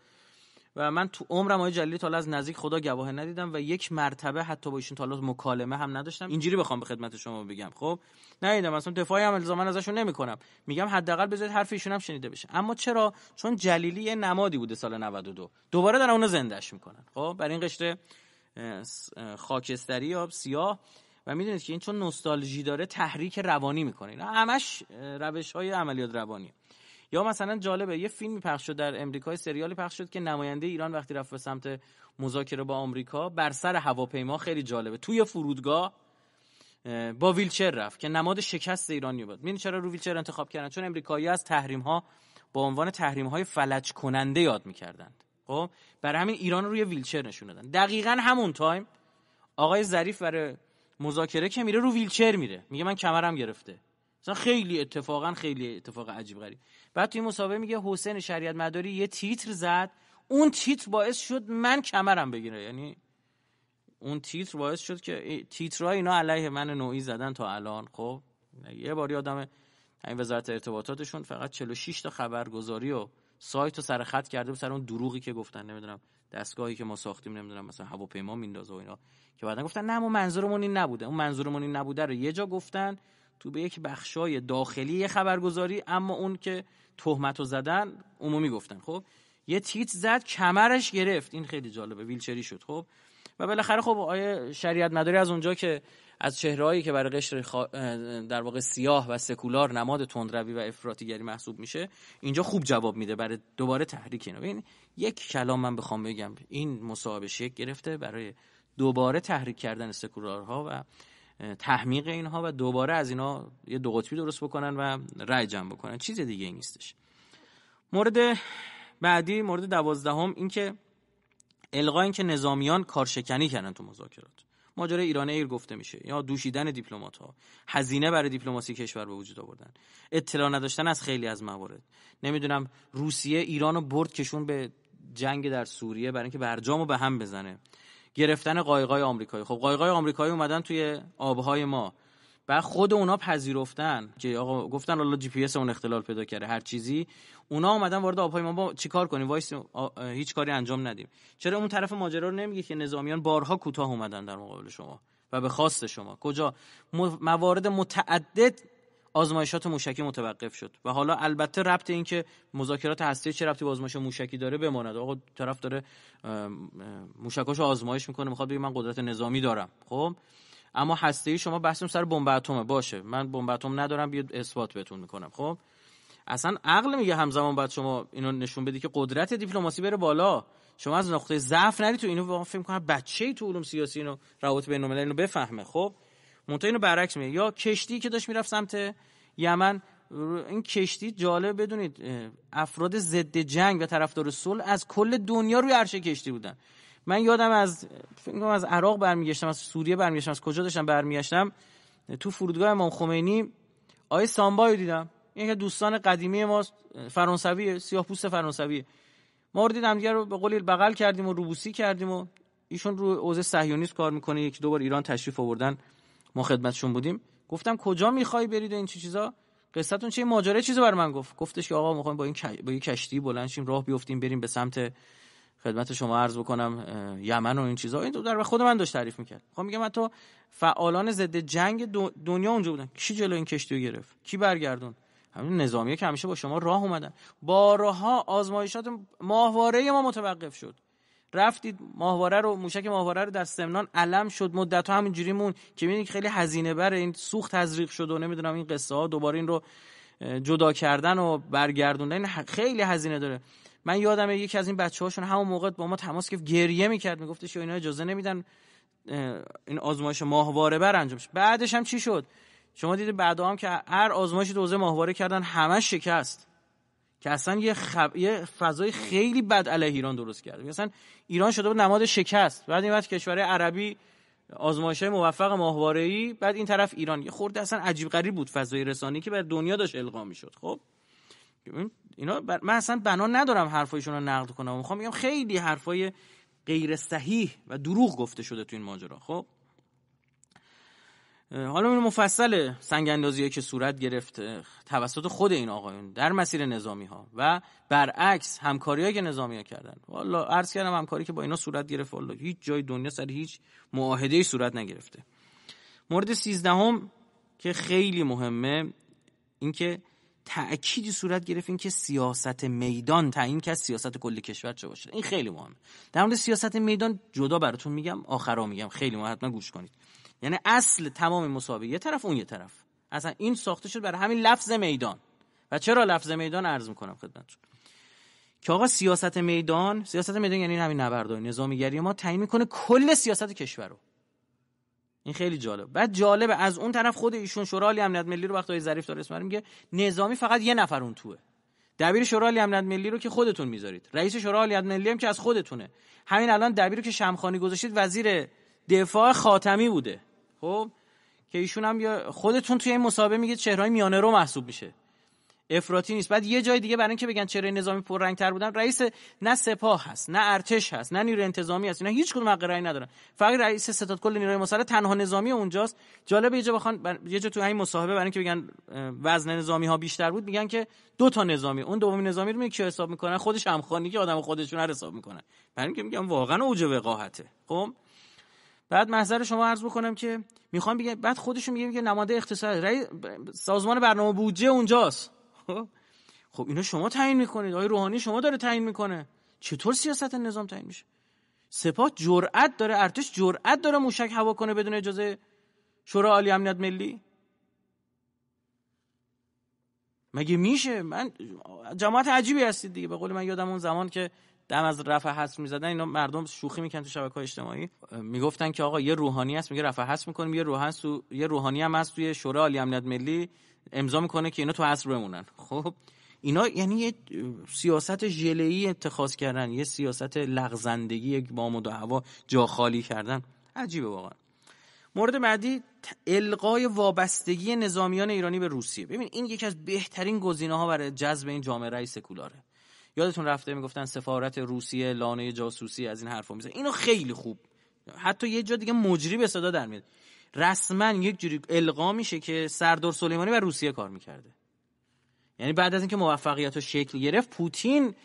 و من تو عمرم آی جلیلی تا از نزدیک خدا گواه ندیدم و یک مرتبه حتی با ایشون تا مکالمه هم نداشتم اینجوری بخوام به خدمت شما بگم خب ندیدم اصلا دفاعی هم الزاما ازشون نمیکنم میگم حداقل بذارید حرف ایشون هم شنیده بشه اما چرا چون جلیلی یه نمادی بوده سال 92 دوباره دارن اونو زندهش میکنن خب برای این قشته خاکستری یا سیاه و میدونید که این چون نوستالژی داره تحریک روانی میکنه اینا همش روش های عملیات روانی یا مثلا جالبه یه فیلمی پخش شد در امریکای سریالی پخش شد که نماینده ایران وقتی رفت به سمت مذاکره با آمریکا بر سر هواپیما خیلی جالبه توی فرودگاه با ویلچر رفت که نماد شکست ایرانی بود میدونید چرا رو ویلچر انتخاب کردن چون امریکایی از تحریم ها با عنوان تحریم های فلج کننده یاد میکردند خب برای همین ایران روی ویلچر نشون دادن دقیقا همون تایم آقای ظریف برای مذاکره که میره رو ویلچر میره میگه من کمرم گرفته مثلا خیلی اتفاقا خیلی اتفاق عجیب غریب بعد توی مسابقه میگه حسین شریعت مداری یه تیتر زد اون تیتر باعث شد من کمرم بگیره یعنی اون تیتر باعث شد که تیترها اینا علیه من نوعی زدن تا الان خب یه بار یادم همین وزارت ارتباطاتشون فقط 46 تا خبرگزاری و سایت رو سر خط کرده سر اون دروغی که گفتن نمیدونم دستگاهی که ما ساختیم نمیدونم مثلا هواپیما میندازه و اینا که بعدا گفتن نه ما منظورمون این نبوده اون منظورمون این نبوده رو یه جا گفتن تو به یک بخشای داخلی یه خبرگزاری اما اون که تهمت و زدن عمومی گفتن خب یه تیت زد کمرش گرفت این خیلی جالبه ویلچری شد خب و بالاخره خب آیه شریعت مداری از اونجا که از چهرهایی که برای قشر در واقع سیاه و سکولار نماد تندروی و افراطیگری محسوب میشه اینجا خوب جواب میده برای دوباره تحریک اینو ببین یک کلام من بخوام بگم این مصاحبه شکل گرفته برای دوباره تحریک کردن سکولارها و تحمیق اینها و دوباره از اینا یه دو قطبی درست بکنن و رای جمع بکنن چیز دیگه نیستش مورد بعدی مورد دوازدهم اینکه القا نظامیان کارشکنی کردن تو مذاکرات ماجرای ایران ایر گفته میشه یا دوشیدن دیپلمات ها هزینه برای دیپلماسی کشور به وجود آوردن اطلاع نداشتن از خیلی از موارد نمیدونم روسیه ایرانو برد کشون به جنگ در سوریه برای اینکه برجامو به هم بزنه گرفتن قایقای آمریکایی خب قایقای آمریکایی اومدن توی آبهای ما بعد خود اونا پذیرفتن که آقا گفتن الله جی پی اس اون اختلال پیدا کرده هر چیزی اونا اومدن وارد آبهای ما با چیکار کنیم وایس هیچ کاری انجام ندیم چرا اون طرف ماجرا رو نمیگه که نظامیان بارها کوتاه اومدن در مقابل شما و به خواست شما کجا موارد متعدد آزمایشات موشکی متوقف شد و حالا البته ربط این که مذاکرات هسته چه ربطی به آزمایش موشکی داره بماند آقا طرف داره موشکاشو آزمایش میکنه میخواد بگه من قدرت نظامی دارم خب اما هسته شما بحثم سر بمب اتمه باشه من بمب اتم ندارم بیا اثبات بهتون میکنم خب اصلا عقل میگه همزمان باید شما اینو نشون بدی که قدرت دیپلماسی بره بالا شما از نقطه ضعف نری تو اینو فکر کنم بچه‌ای تو علوم سیاسی اینو روابط الملل اینو بفهمه خب منتها اینو برعکس میگه یا کشتی که داشت میرفت سمت یمن این کشتی جالب بدونید افراد ضد جنگ و طرفدار صلح از کل دنیا روی عرشه کشتی بودن من یادم از فکر از عراق برمیگشتم از سوریه برمیگشتم از کجا داشتم برمیگشتم تو فرودگاه امام خمینی آیه دیدم این که دوستان قدیمی ما فرانسوی سیاه‌پوست فرانسوی ما رو دیدم دیگه رو به قول بغل کردیم و روبوسی کردیم و ایشون رو اوزه صهیونیست کار میکنه یک دو بار ایران تشریف آوردن ما خدمتشون بودیم گفتم کجا میخوای برید این چه چی چیزا قصتون چه ماجرا چیزی من گفت گفتش که آقا میخوایم با این با کشتی بلند شیم راه بیفتیم بریم به سمت خدمت شما عرض بکنم یمن و این چیزا این در خود من داشت تعریف میکرد خب میگم تو فعالان ضد جنگ دنیا اونجا بودن کی جلو این کشتی رو گرفت کی برگردون همین نظامیه که همیشه با شما راه اومدن بارها آزمایشات ماهواره ما متوقف شد رفتید ماهواره رو موشک ماهواره رو در سمنان علم شد مدت ها همینجوری مون که میبینید خیلی هزینه بره این سوخت تزریق شد و نمیدونم این قصه ها دوباره این رو جدا کردن و برگردوندن خیلی هزینه داره من یادمه یکی از این بچه هاشون همون موقع با ما تماس گرفت گریه میکرد میگفتش اینا اجازه نمیدن این آزمایش ماهواره بر انجام شد بعدش هم چی شد شما دیدید بعدا هم که هر آزمایشی دوزه ماهواره کردن همه شکست که اصلا یه, خب... فضای خیلی بد علیه ایران درست کرد یعنی اصلا ایران شده بود نماد شکست بعد این وقت کشور عربی آزمایش های موفق ماهواره بعد این طرف ایران یه خورده اصلا عجیب غریب بود فضای رسانی که بر دنیا داشت القا میشد خب اینا من اصلا بنا ندارم حرفایشون رو نقد کنم میخوام بگم خیلی حرفای غیر صحیح و دروغ گفته شده تو این ماجرا خب حالا این مفصل سنگ که صورت گرفت توسط خود این آقایون در مسیر نظامی ها و برعکس همکاری که نظامی ها کردن والا عرض کردم همکاری که با اینا صورت گرفت والا هیچ جای دنیا سر هیچ معاهده صورت نگرفته مورد سیزدهم که خیلی مهمه اینکه تأکیدی صورت گرفت این که سیاست میدان تعیین که سیاست کل کشور چه باشه این خیلی مهمه در مورد سیاست میدان جدا براتون میگم آخرا میگم خیلی مهمه حتما گوش کنید یعنی اصل تمام مسابقه یه طرف اون یه طرف اصلا این ساخته شد برای همین لفظ میدان و چرا لفظ میدان عرض میکنم خدمتتون که آقا سیاست میدان سیاست میدان یعنی همین نبرد نظامیگری ما تعیین میکنه کل سیاست کشور رو این خیلی جالب بعد جالبه از اون طرف خود ایشون شورای امنیت ملی رو وقتی ظریف داره اسمش میگه نظامی فقط یه نفر اون توه دبیر شورای امنیت ملی رو که خودتون میذارید رئیس شورای امنیت ملی هم که از خودتونه همین الان دبیر رو که شمخانی گذاشتید وزیر دفاع خاتمی بوده خب که ایشون هم خودتون توی این مسابقه میگه چهرهای میانه رو محسوب میشه افراطی نیست بعد یه جای دیگه برای اینکه بگن چرا نظامی تر بودن رئیس نه سپاه هست نه ارتش هست نه نیروی انتظامی هست اینا هیچ کدوم حق رأی ندارن فقط رئیس ستاد کل نیروی مسلح تنها نظامی اونجاست جالب یه جا بخوان یه جا تو این مصاحبه برای اینکه بگن وزن نظامی ها بیشتر بود میگن که دو تا نظامی اون دومین نظامی رو میگه حساب میکنن خودش خانی که آدم خودشون رو حساب میکنن برای اینکه میگم واقعا اوج وقاحته خب بعد محضر شما عرض بکنم که میخوام بگم بعد خودشون میگه که نماینده اقتصاد رئیس سازمان برنامه بودجه اونجاست خب اینا شما تعیین میکنید آقای روحانی شما داره تعیین میکنه چطور سیاست نظام تعیین میشه سپاه جرأت داره ارتش جرأت داره موشک هوا کنه بدون اجازه شورای عالی امنیت ملی مگه میشه من جماعت عجیبی هستید دیگه به قول من یادم اون زمان که دم از رفع حس میزدن اینا مردم شوخی میکنن تو شبکه های اجتماعی میگفتن که آقا یه روحانی هست میگه رفع حس میکنیم یه روحانی هم هست توی شورا عالی امنیت ملی امضا میکنه که اینا تو عصر بمونن خب اینا یعنی یه سیاست ژله‌ای اتخاذ کردن یه سیاست لغزندگی یک و هوا جا خالی کردن عجیبه واقعا مورد بعدی القای وابستگی نظامیان ایرانی به روسیه ببین این یکی از بهترین گزینه ها برای جذب این جامعه سکولاره یادتون رفته میگفتن سفارت روسیه لانه جاسوسی از این حرفا میزنه اینو خیلی خوب حتی یه جا دیگه مجری به صدا در میاد رسما یک جوری القا میشه که سردار سلیمانی و روسیه کار میکرده یعنی بعد از اینکه موفقیت شکل گرفت پوتین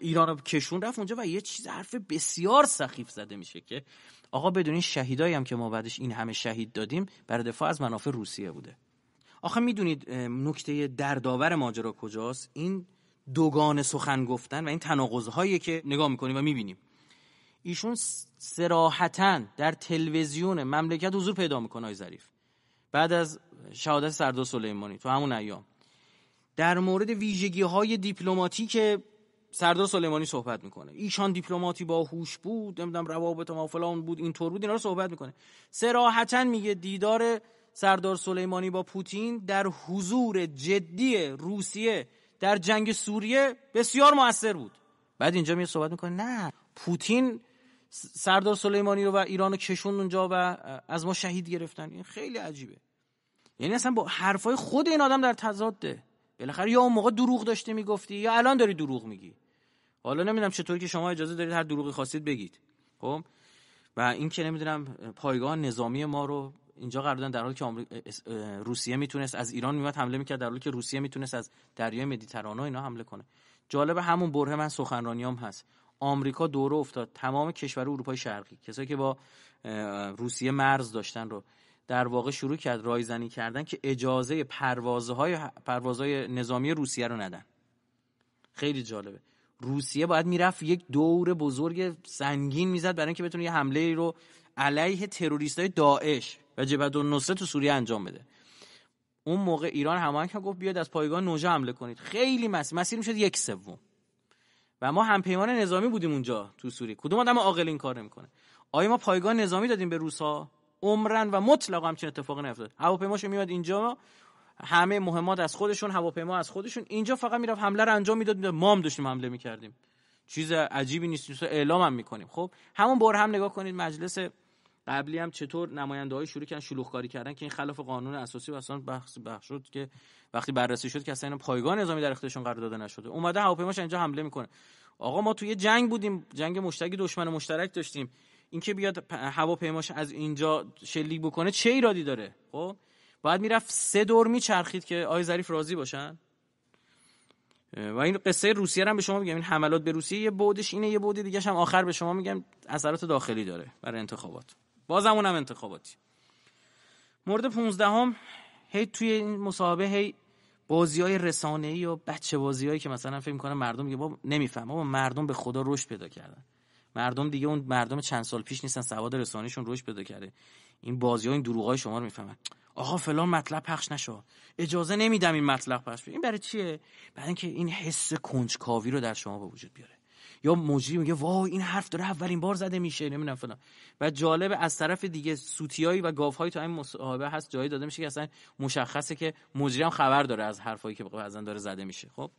ایران رو کشون رفت اونجا و یه چیز حرف بسیار سخیف زده میشه که آقا بدونین شهیدایی هم که ما بعدش این همه شهید دادیم برای دفاع از منافع روسیه بوده آخه میدونید نکته دردآور ماجرا کجاست این دوگان سخن گفتن و این تناقض که نگاه میکنیم و میبینیم ایشون سراحتا در تلویزیون مملکت حضور پیدا میکنه های ظریف بعد از شهادت سردار سلیمانی تو همون ایام در مورد ویژگی های دیپلماتیک سردار سلیمانی صحبت میکنه ایشان دیپلماتی باهوش بود نمیدونم روابط ما فلان بود اینطور بود اینا رو صحبت میکنه سراحتا میگه دیدار سردار سلیمانی با پوتین در حضور جدی روسیه در جنگ سوریه بسیار موثر بود بعد اینجا میاد صحبت میکنه نه پوتین سردار سلیمانی رو و ایران رو کشوند اونجا و از ما شهید گرفتن این خیلی عجیبه یعنی اصلا با حرفای خود این آدم در تضاده بالاخره یا اون موقع دروغ داشته میگفتی یا الان داری دروغ میگی حالا نمیدونم چطوری که شما اجازه دارید هر دروغی خواستید بگید خب و این که نمیدونم پایگاه نظامی ما رو اینجا قرار دادن در حالی که روسیه میتونست از ایران میومد حمله میکرد در حالی که روسیه میتونست از دریای مدیترانه اینا حمله کنه جالب همون بره من سخنرانیام هست آمریکا دوره افتاد تمام کشور اروپای شرقی کسایی که با روسیه مرز داشتن رو در واقع شروع کرد رایزنی کردن که اجازه پروازهای پروازهای نظامی روسیه رو ندن خیلی جالبه روسیه باید میرفت یک دور بزرگ سنگین میزد برای اینکه بتونه یه حمله ای رو علیه تروریست های داعش و جبهه النصره تو سوریه انجام بده اون موقع ایران که گفت بیاد از پایگاه نوجه حمله کنید خیلی مسیر میشد یک سوم و ما همپیمان نظامی بودیم اونجا تو سوریه کدوم آدم عاقل این کار نمیکنه آیا ما پایگاه نظامی دادیم به روسا عمرن و مطلقا همچین اتفاقی نیفتاد هواپیماشو میاد اینجا همه مهمات از خودشون هواپیما از خودشون اینجا فقط میرفت حمله رو انجام میداد میداد ما هم داشتیم حمله میکردیم چیز عجیبی نیست اعلام هم میکنیم خب همون بار هم نگاه کنید مجلس قبلی هم چطور نماینده های شروع کردن شلوغ کاری کردن که این خلاف قانون اساسی و اصلا بحث بحث شد که وقتی بررسی شد که اصلا پایگاه نظامی در اختیارشون قرار داده نشده اومده هواپیماش اینجا حمله میکنه آقا ما توی جنگ بودیم جنگ مشترک دشمن مشترک داشتیم اینکه بیاد هواپیماش از اینجا شلیک بکنه چه ایرادی داره خب بعد میرفت سه دور میچرخید که آی ظریف راضی باشن و این قصه روسیه هم به شما میگم این حملات به روسیه یه بودش اینه یه بعد دیگه هم آخر به شما میگم اثرات داخلی داره برای انتخابات بازم اونم انتخاباتی مورد 15 هم هی توی این مصاحبه هی بازی های رسانه ای و بچه بازی هایی که مثلا فکر میکنه مردم میگه بابا نمیفهم بابا مردم به خدا رشد پیدا کردن مردم دیگه اون مردم چند سال پیش نیستن سواد رسانهشون روش پیدا کرده این بازی های این دروغ های شما رو میفهمن آقا فلان مطلب پخش نشو اجازه نمیدم این مطلب پخش بشه این برای چیه برای اینکه این حس کنجکاوی رو در شما به وجود بیاره یا مجری میگه وای این حرف داره اولین بار زده میشه نمیدونم فلان و جالب از طرف دیگه سوتیایی و گاوهایی تو این مصاحبه هست جایی داده میشه که اصلا مشخصه که مجری هم خبر داره از حرفایی که بعضن داره زده میشه خب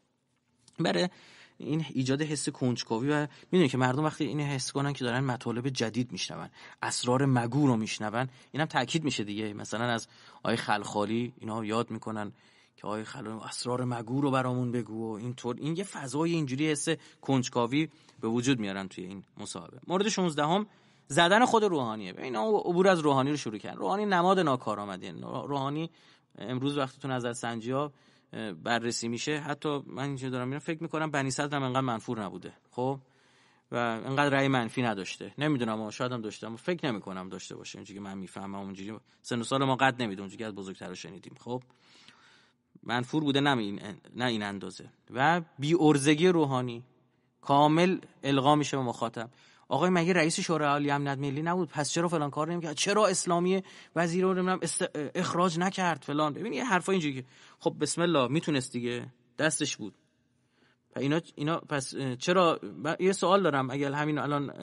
برای بله، این ایجاد حس کنجکاوی و میدونی که مردم وقتی این حس کنن که دارن مطالب جدید میشنون اسرار مگو رو میشنون اینم تاکید میشه دیگه مثلا از آی خلخالی اینا یاد میکنن که آقای خلال اسرار مگو رو برامون بگو و اینطور این یه فضای اینجوری حس کنجکاوی به وجود میارن توی این مصاحبه مورد 16 هم زدن خود روحانیه اینا عبور از روحانی رو شروع کردن روحانی نماد آمده روحانی امروز وقتی تو نظر سنجی ها بررسی میشه حتی من اینجا دارم میرم فکر میکنم بنی صدر هم انقدر منفور نبوده خب و انقدر رأی منفی نداشته نمیدونم اما شاید هم داشته اما فکر نمیکنم داشته باشه اونجوری که من میفهمم اونجوری سن و سال ما قد نمیده اونجوری از بزرگتر شنیدیم خب منفور بوده نه این, نه این اندازه و بی ارزگی روحانی کامل القا میشه به مخاطب آقای مگه رئیس شورای عالی امنیت ملی نبود پس چرا فلان کار نمیکرد چرا اسلامی وزیر رو نمیدونم اخراج نکرد فلان ببین یه حرفا اینجوری که خب بسم الله میتونست دیگه دستش بود اینا اینا پس چرا یه سوال دارم اگر همین الان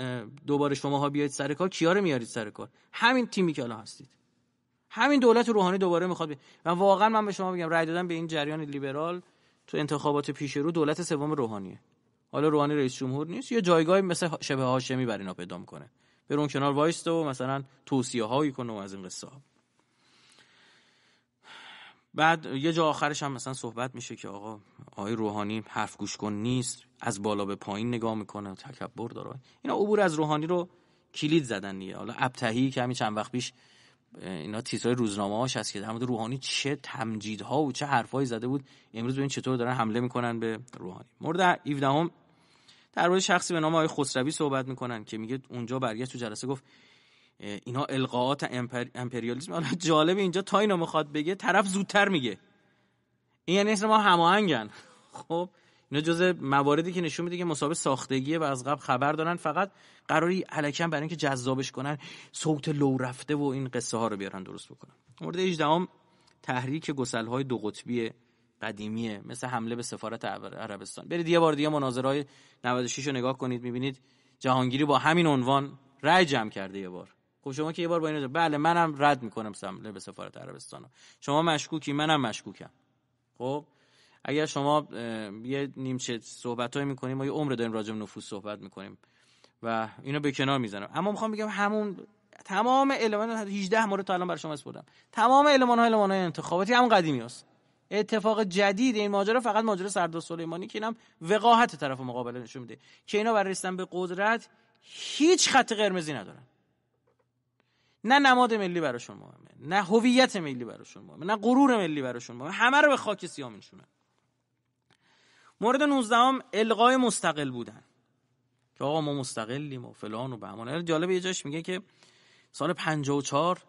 دوباره شماها بیاید سر کار کیا رو میارید سر کار همین تیمی که الان هستید همین دولت روحانی دوباره میخواد بید. و واقعا من به شما بگم رأی دادن به این جریان لیبرال تو انتخابات پیش رو دولت سوم روحانیه حالا روحانی رئیس جمهور نیست یه جایگاهی مثل شبه هاشمی بر اینا پیدا میکنه بر اون کنار وایست و مثلا توصیه هایی کنه و از این قصه ها بعد یه جا آخرش هم مثلا صحبت میشه که آقا آقای روحانی حرف گوش کن نیست از بالا به پایین نگاه میکنه تکبر داره اینا عبور از روحانی رو کلید زدن دیگه حالا ابتهی که همین چند وقت پیش اینا تیترهای روزنامه هاش هست که در مورد روحانی چه تمجیدها و چه حرفهایی زده بود امروز ببین چطور دارن حمله میکنن به روحانی مورد 17 هم در مورد شخصی به نام آقای خسروی صحبت میکنن که میگه اونجا برگشت تو جلسه گفت اینا القاعات امپر... امپریالیسم حالا جالب اینجا تا اینو میخواد بگه طرف زودتر میگه این یعنی ما هماهنگن *laughs* خب اینا جزء مواردی که نشون میده که مصابه ساختگیه و از قبل خبر دارن فقط قراری علکم برای اینکه جذابش کنن صوت لو رفته و این قصه ها رو بیارن درست بکنن مورد 18 تحریک گسل های دو قطبی قدیمیه مثل حمله به سفارت عربستان برید یه بار دیگه های 96 رو نگاه کنید میبینید جهانگیری با همین عنوان رأی جمع کرده یه بار خب شما که یه بار با این بله منم رد میکنم حمله به سفارت عربستان شما مشکوکی منم مشکوکم خب اگر شما یه نیمچه های میکنیم ما یه عمر داریم راجع به نفوس صحبت میکنیم و اینو به کنار میزنم اما میخوام بگم همون تمام المان 18 مورد تا الان برای شما تمام المان ها های انتخاباتی هم قدیمی هست اتفاق جدید این ماجرا فقط ماجرا سردار سلیمانی که اینم وقاحت طرف مقابله نشون میده که اینا برای رسیدن به قدرت هیچ خط قرمزی ندارن نه نماد ملی براشون مهمه نه هویت ملی براشون مهمه نه غرور ملی براشون مهمه همه رو به خاک سیاه میشونن مورد 19 هم القای مستقل بودن که آقا ما مستقلیم و فلان و بهمان جالب یه جاش میگه که سال 54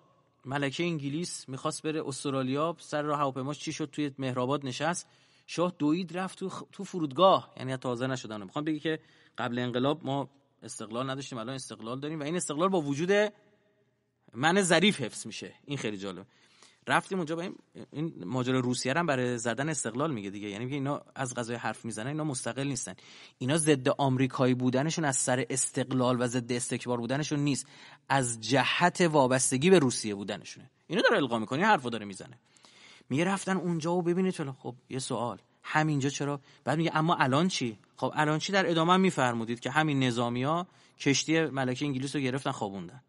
ملکه انگلیس میخواست بره استرالیا سر راه هواپیماش چی شد توی مهرآباد نشست شاه دوید رفت تو, فرودگاه یعنی تازه نشدن میخوان بگی که قبل انقلاب ما استقلال نداشتیم الان استقلال داریم و این استقلال با وجود من ظریف حفظ میشه این خیلی جالبه رفتیم اونجا با این این روسیه هم برای زدن استقلال میگه دیگه یعنی میگه اینا از غذای حرف میزنن اینا مستقل نیستن اینا ضد آمریکایی بودنشون از سر استقلال و ضد استکبار بودنشون نیست از جهت وابستگی به روسیه بودنشونه اینو داره القا میکنه این حرفو داره میزنه میگه رفتن اونجا و ببینه چلا خب یه سوال همینجا چرا بعد میگه اما الان چی خب الان چی در ادامه میفرمودید که همین نظامی کشتی ملکه انگلیس رو گرفتن خوابوندن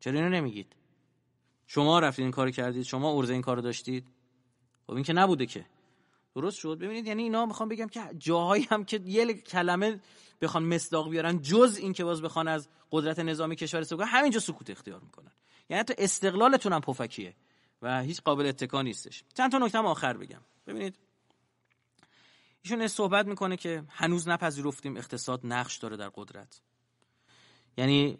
چرا اینو نمیگید شما رفتید این کار کردید شما ارزه این کار داشتید خب این که نبوده که درست شد ببینید یعنی اینا میخوام بگم که جاهایی هم که یه کلمه بخوان مصداق بیارن جز این که باز بخوان از قدرت نظامی کشور استفاده همینجا سکوت اختیار میکنن یعنی تو استقلالتون هم پفکیه و هیچ قابل اتکا نیستش چند تا نکته آخر بگم ببینید ایشون صحبت میکنه که هنوز نپذیرفتیم اقتصاد نقش داره در قدرت یعنی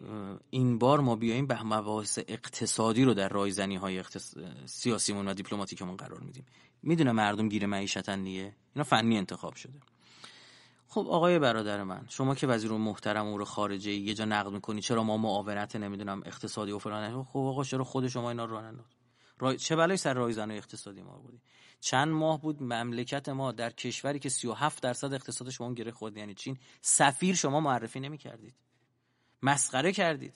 این بار ما بیاییم به مباحث اقتصادی رو در رایزنی های اقتص... سیاسیمون و دیپلماتیکمون قرار میدیم میدونه مردم گیر معیشتن نیه؟ اینا فنی انتخاب شده خب آقای برادر من شما که وزیر محترم امور خارجه یه جا نقد میکنی چرا ما معاونت نمیدونم اقتصادی و فلان خب آقا چرا خود شما اینا رو رای... چه بلایی سر رایزن اقتصادی ما بودی چند ماه بود مملکت ما در کشوری که 37 درصد اقتصاد شما گره خود یعنی چین سفیر شما معرفی نمیکردید مسخره کردید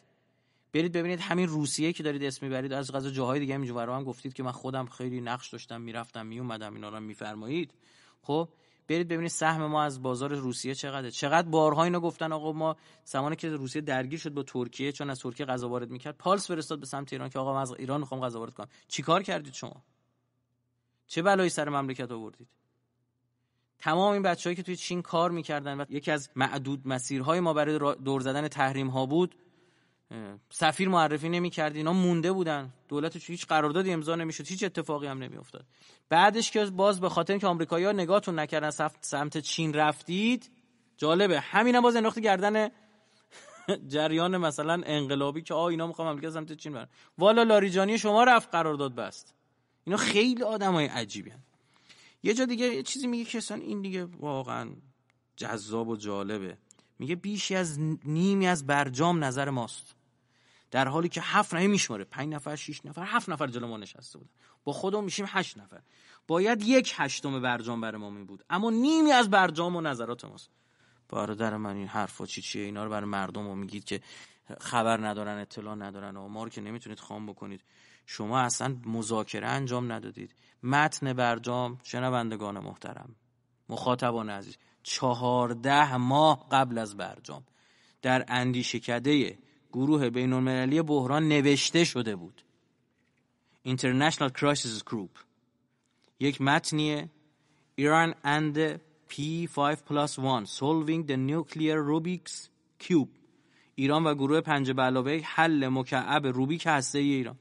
برید ببینید همین روسیه که دارید اسم میبرید از غذا جاهای دیگه همینجور هم گفتید که من خودم خیلی نقش داشتم میرفتم میومدم اینا رو میفرمایید خب برید ببینید سهم ما از بازار روسیه چقدره چقدر بارها اینو گفتن آقا ما زمانی که روسیه درگیر شد با ترکیه چون از ترکیه غذا وارد میکرد پالس فرستاد به سمت ایران که آقا من از ایران میخوام غذا وارد کنم چیکار کردید شما چه بلایی سر مملکت آوردید تمام این بچههایی که توی چین کار میکردن و یکی از معدود مسیرهای ما برای دور زدن تحریم ها بود سفیر معرفی نمیکرد اینا مونده بودن دولتش هیچ قراردادی امضا نمیشد هیچ اتفاقی هم نمیافتاد بعدش که باز به خاطر اینکه آمریکایی‌ها نگاهتون نکردن سمت چین رفتید جالبه هم باز انداخت گردن *laughs* جریان مثلا انقلابی که آ اینا میخوام امریکا سمت چین برن والا لاریجانی شما رفت قرارداد بست اینا خیلی آدمای عجیبی هن. یه جا دیگه یه چیزی میگه که این دیگه واقعا جذاب و جالبه میگه بیشی از نیمی از برجام نظر ماست در حالی که هفت نفر میشماره پنج نفر شش نفر هفت نفر جلو ما نشسته بودن با خودمون میشیم هشت نفر باید یک هشتم برجام بر ما می بود اما نیمی از برجام و نظرات ماست برادر من این حرفا چی چیه اینا رو برای مردم میگید که خبر ندارن اطلاع ندارن و ما که نمیتونید خام بکنید شما اصلا مذاکره انجام ندادید متن برجام شنوندگان محترم مخاطبان عزیز چهارده ماه قبل از برجام در کده گروه بین المللی بحران نوشته شده بود International Crisis Group یک متنیه ایران اند P5 plus 1 Solving the Nuclear Rubik's Cube ایران و گروه پنج بلابه حل مکعب روبیک هسته ایران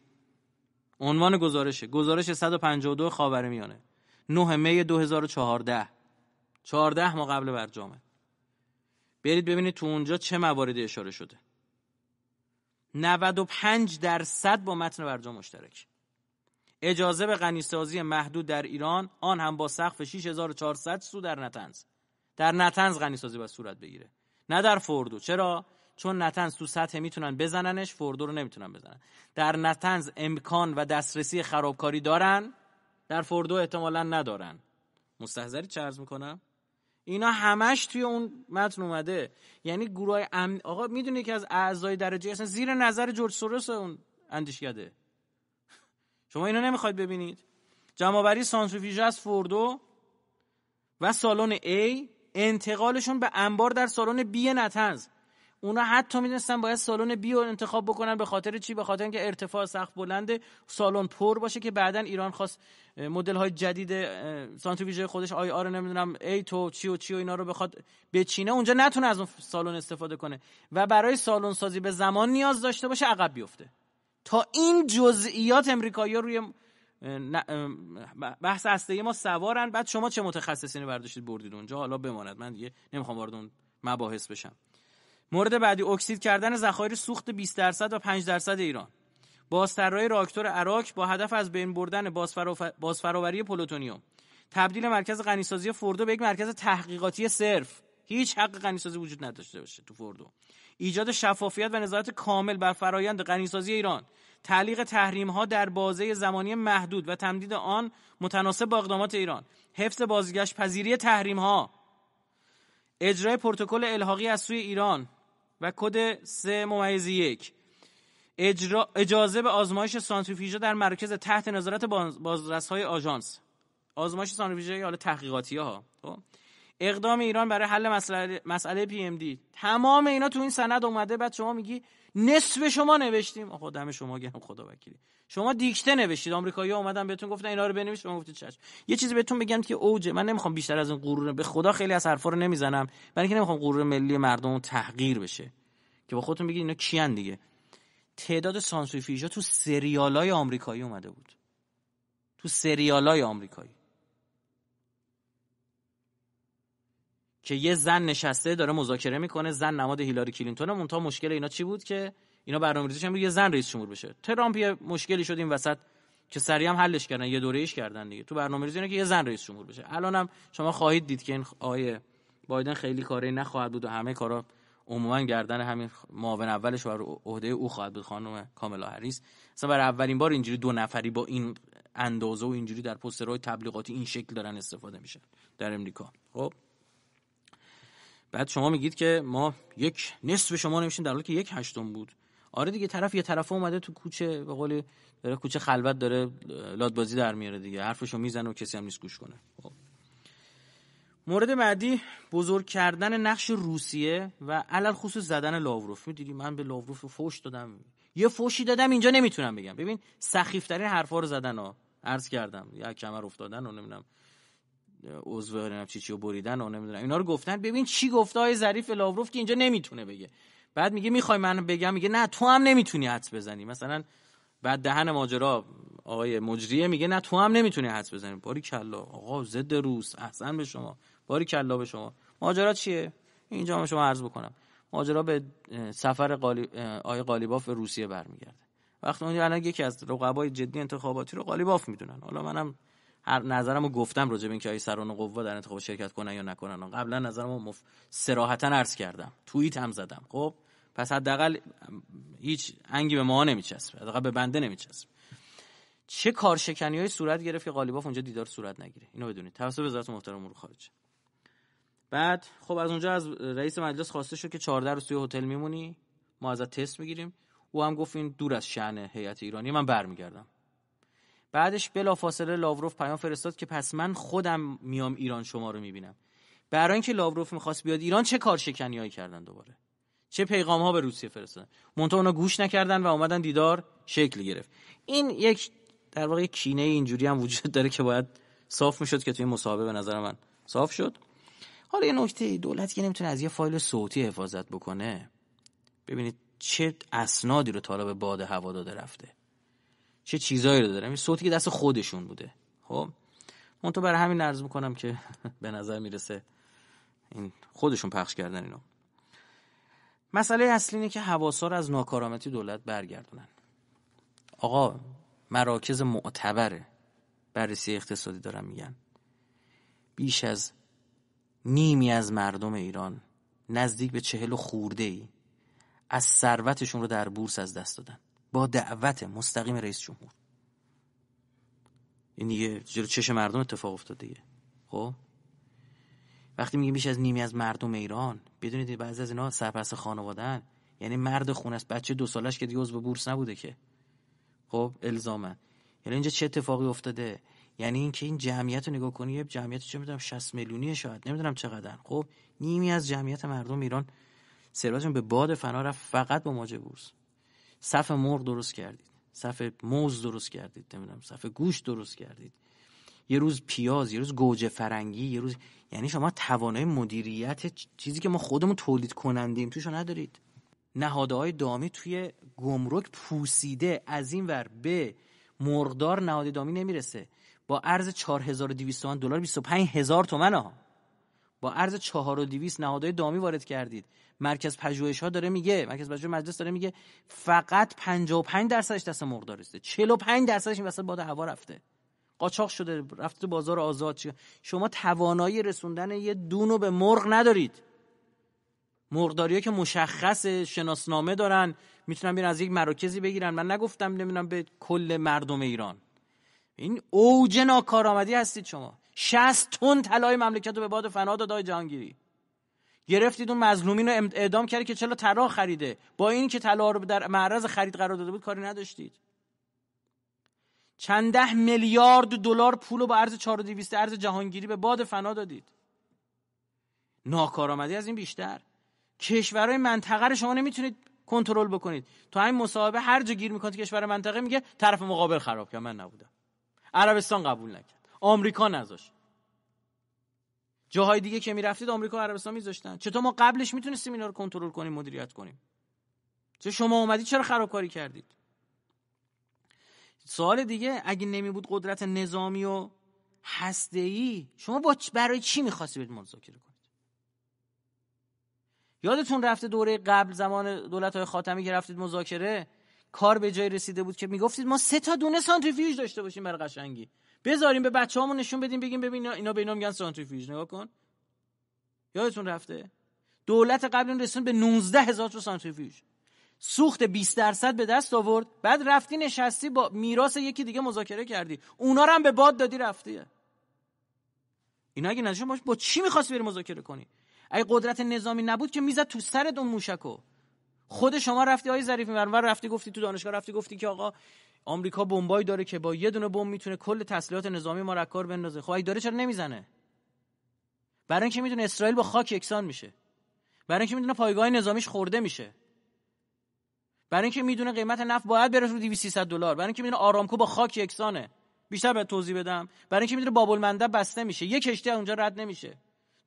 عنوان گزارشه گزارش 152 خاورمیانه 9 می 2014 14 ماه قبل برجامه برید ببینید تو اونجا چه مواردی اشاره شده 95 درصد با متن برجام مشترک اجازه به غنیسازی محدود در ایران آن هم با سقف 6400 سو در نتنز در نتنز غنیسازی با صورت بگیره نه در فردو چرا چون نتنز تو سطح میتونن بزننش فوردو رو نمیتونن بزنن در نتنز امکان و دسترسی خرابکاری دارن در فوردو احتمالا ندارن مستحضری چه ارز میکنم اینا همش توی اون متن اومده یعنی گروه امن... آقا میدونی که از اعضای درجه اصلا زیر نظر جورج سوروس اون اندیشکده شما اینو نمیخواید ببینید جمعآوری سانتریفیوژ از فوردو و سالن A انتقالشون به انبار در سالن B نتنز اونا حتی میدونستن باید سالن بی انتخاب بکنن به خاطر چی به خاطر اینکه ارتفاع سقف بلنده سالن پر باشه که بعدا ایران خواست مدل های جدید سانتریفیوژ خودش آی آر نمیدونم ای تو چی و چی و اینا رو بخواد بچینه اونجا نتونه از اون سالن استفاده کنه و برای سالن سازی به زمان نیاز داشته باشه عقب بیفته تا این جزئیات امریکایی روی بحث هسته ما سوارن بعد شما چه متخصصینی برداشتید بردید اونجا حالا بماند من دیگه نمیخوام وارد اون مباحث بشم مورد بعدی اکسید کردن ذخایر سوخت 20 درصد و 5 درصد ایران بازطراحی راکتور عراک با هدف از بین بردن بازفراوری پلوتونیوم تبدیل مرکز غنیسازی فوردو به یک مرکز تحقیقاتی صرف هیچ حق غنیسازی وجود نداشته باشه تو فوردو ایجاد شفافیت و نظارت کامل بر فرایند غنیسازی ایران تعلیق تحریم ها در بازه زمانی محدود و تمدید آن متناسب با اقدامات ایران حفظ بازگشت پذیری تحریم ها اجرای پروتکل الحاقی از سوی ایران و کد سه ممیز یک اجازه به آزمایش سانتریفیوژا در مرکز تحت نظارت بازرس های آژانس آزمایش سانتریفیوژا حالا تحقیقاتی ها خب؟ اقدام ایران برای حل مسئله, مسئله پی ام دی تمام اینا تو این سند اومده بعد شما میگی نصف شما نوشتیم آقا دم شما گرم خدا وکیلی شما دیکته نوشتید آمریکایی اومدن بهتون گفتن اینا رو بنویس شما گفتید چش یه چیزی بهتون بگم که اوج من نمیخوام بیشتر از این غرور به خدا خیلی از حرفا رو نمیزنم برای اینکه نمیخوام غرور ملی مردم تحقیر بشه که با خودتون بگید اینا کیان دیگه تعداد سانسور تو سریالای آمریکایی اومده بود تو سریالای آمریکایی که یه زن نشسته داره مذاکره میکنه زن نماد هیلاری کلینتون مونتا مشکل اینا چی بود که اینا برنامه‌ریزیش هم یه زن رئیس جمهور بشه ترامپ یه مشکلی شد این وسط که سریع هم حلش کردن یه دوره ایش کردن دیگه تو برنامه‌ریزی اینه که یه زن رئیس جمهور بشه الانم شما خواهید دید که این آیه بایدن خیلی کاری نخواهد بود و همه کارا عموما گردن همین معاون اولش و عهده او خواهد بود خانم کاملا هریس مثلا برای اولین بار اینجوری دو نفری با این اندازه و اینجوری در پوسترهای تبلیغاتی این شکل دارن استفاده میشن در امریکا خب بعد شما میگید که ما یک نصف شما نمیشین در حالی که یک هشتم بود آره دیگه طرف یه طرف اومده تو کوچه به قول داره کوچه خلوت داره لادبازی در میاره دیگه حرفشو میزنه و کسی هم نیست گوش کنه خب. مورد بعدی بزرگ کردن نقش روسیه و علل خصوص زدن لاوروف میدیدی من به لاوروف فوش دادم یه فوشی دادم اینجا نمیتونم بگم ببین سخیفترین حرفا رو زدن ها عرض کردم یا کمر افتادن و نمیدونم عضو نمیدونم چی چی و بریدن و نمیدونم اینا رو گفتن ببین چی گفته های ظریف لاوروف که اینجا نمیتونه بگه بعد میگه میخوای من بگم میگه نه تو هم نمیتونی حدس بزنی مثلا بعد دهن ماجرا آقای مجریه میگه نه تو هم نمیتونی حدس بزنی باری کلا آقا ضد روس احسن به شما باری کلا به شما ماجرا چیه اینجا هم شما عرض بکنم ماجرا به سفر قالی... آقای قالیباف به روسیه برمیگرده وقتی اونجا الان یکی از رقبای جدی انتخاباتی رو قالیباف میدونن حالا منم رو گفتم راجع به اینکه آیا سران قوا در انتخاب شرکت کنن یا نکنن قبلا رو مف... سراحتا عرض کردم توییت هم زدم خب پس حداقل هیچ انگی به ما نمیچسبه حداقل به بنده نمیچسبه چه کارشکنی های صورت گرفت که قالیباف اونجا دیدار صورت نگیره اینو بدونید توسط وزارت محترم امور خارجه بعد خب از اونجا از رئیس مجلس خواسته شد که 14 روز توی هتل میمونی ما ازت تست میگیریم او هم گفت این دور از شأن هیئت ایرانی من برمیگردم بعدش بلافاصله لاوروف پیام فرستاد که پس من خودم میام ایران شما رو میبینم برای اینکه لاوروف میخواست بیاد ایران چه کار شکنیایی کردن دوباره چه پیغام ها به روسیه فرستادن منتها اونا گوش نکردن و اومدن دیدار شکل گرفت این یک در واقع کینه اینجوری هم وجود داره که باید صاف میشد که توی مصاحبه به نظر من صاف شد حالا یه نکته دولت که نمیتونه از یه فایل صوتی حفاظت بکنه ببینید چه اسنادی رو طالب باد هوا داده رفته چه چیزایی رو دارن؟ این صوتی که دست خودشون بوده خب من تو برای همین عرض میکنم که *laughs* به نظر میرسه این خودشون پخش کردن اینو مسئله اصلی اینه که حواسا از ناکارآمدی دولت برگردونن آقا مراکز معتبر بررسی اقتصادی دارن میگن بیش از نیمی از مردم ایران نزدیک به چهل و خورده ای از ثروتشون رو در بورس از دست دادن با دعوت مستقیم رئیس جمهور این دیگه جلو چش مردم اتفاق افتاد دیگه خب وقتی میگه بیش از نیمی از مردم ایران بدونید بعضی از اینا سرپرست خانوادن یعنی مرد خون است بچه دو سالش که دیوز به بورس نبوده که خب الزاما یعنی اینجا چه اتفاقی افتاده یعنی اینکه این جمعیت رو نگاه کنی یه جمعیت چه میدونم 60 میلیونی شاید نمیدونم چقدر خب نیمی از جمعیت مردم ایران ثروتشون به باد فنا رفت فقط با ماجه بورس صف مرغ درست کردید صف موز درست کردید نمیدونم صف گوش درست کردید یه روز پیاز یه روز گوجه فرنگی یه روز یعنی شما توانای مدیریت چیزی که ما خودمون تولید کنندیم توشو ندارید های دامی توی گمرک پوسیده از این ور به مرغدار نهاد دامی نمیرسه با ارز 4200 دلار 25000 تومن ها با و دیویس نهادهای دامی وارد کردید مرکز پژوهش ها داره میگه مرکز پژوهش مجلس داره میگه فقط 55 درصدش دست مقدار است 45 درصدش این وسط باد هوا رفته قاچاق شده رفته تو بازار آزاد شما توانایی رسوندن یه دونو به مرغ ندارید مرغداری که مشخص شناسنامه دارن میتونن بیرن از یک مراکزی بگیرن من نگفتم نمیدونم به کل مردم ایران این اوج ناکارآمدی هستید شما 60 تن طلای مملکت رو به باد فنا داد آقای جهانگیری گرفتید اون مظلومین رو اعدام کردی که چلا طلا خریده با این که طلا رو در معرض خرید قرار داده بود کاری نداشتید چند ده میلیارد دلار پول با ارز 4200 ارز جهانگیری به باد فنا دادید ناکارآمدی از این بیشتر کشورهای منطقه رو شما نمیتونید کنترل بکنید تو این مصاحبه هر جا گیر میکنید کشور منطقه میگه طرف مقابل خراب کرد من نبودم عربستان قبول نکرد آمریکا نذاشت جاهای دیگه که میرفتید آمریکا و عربستان میذاشتن چطور ما قبلش میتونستیم اینا رو کنترل کنیم مدیریت کنیم چه شما اومدی چرا خرابکاری کردید سوال دیگه اگه نمی بود قدرت نظامی و هسته ای شما با برای چی میخواستی برید مذاکره کنید یادتون رفته دوره قبل زمان دولت های خاتمی که رفتید مذاکره کار به جای رسیده بود که میگفتید ما سه تا دونه سانتریفیوژ داشته باشیم برای قشنگی بذاریم به بچه هامون نشون بدیم بگیم ببین اینا به اینا میگن سانتریفیوژ نگاه کن یادتون رفته دولت قبل اون رسون به 19 هزار سانتریفیوژ سوخت 20 درصد به دست آورد بعد رفتی نشستی با میراث یکی دیگه مذاکره کردی اونا رو هم به باد دادی رفتی اینا اگه نشون باش با چی میخواستی بری مذاکره کنی اگه قدرت نظامی نبود که میزد تو سر اون موشکو خود شما رفتی های میبرم و رفتی گفتی تو دانشگاه رفتی گفتی که آقا آمریکا بمبایی داره که با یه دونه بمب میتونه کل تسلیحات نظامی ما رکار بندازه خب اگه داره چرا نمیزنه برای اینکه میدونه اسرائیل با خاک یکسان میشه برای اینکه میدونه پایگاه نظامیش خورده میشه برای اینکه میدونه قیمت نفت باید بره رو 2300 دلار برای اینکه میدونه آرامکو با خاک یکسانه بیشتر به توضیح بدم برای اینکه میدونه بابل منده بسته میشه یه کشتی اونجا رد نمیشه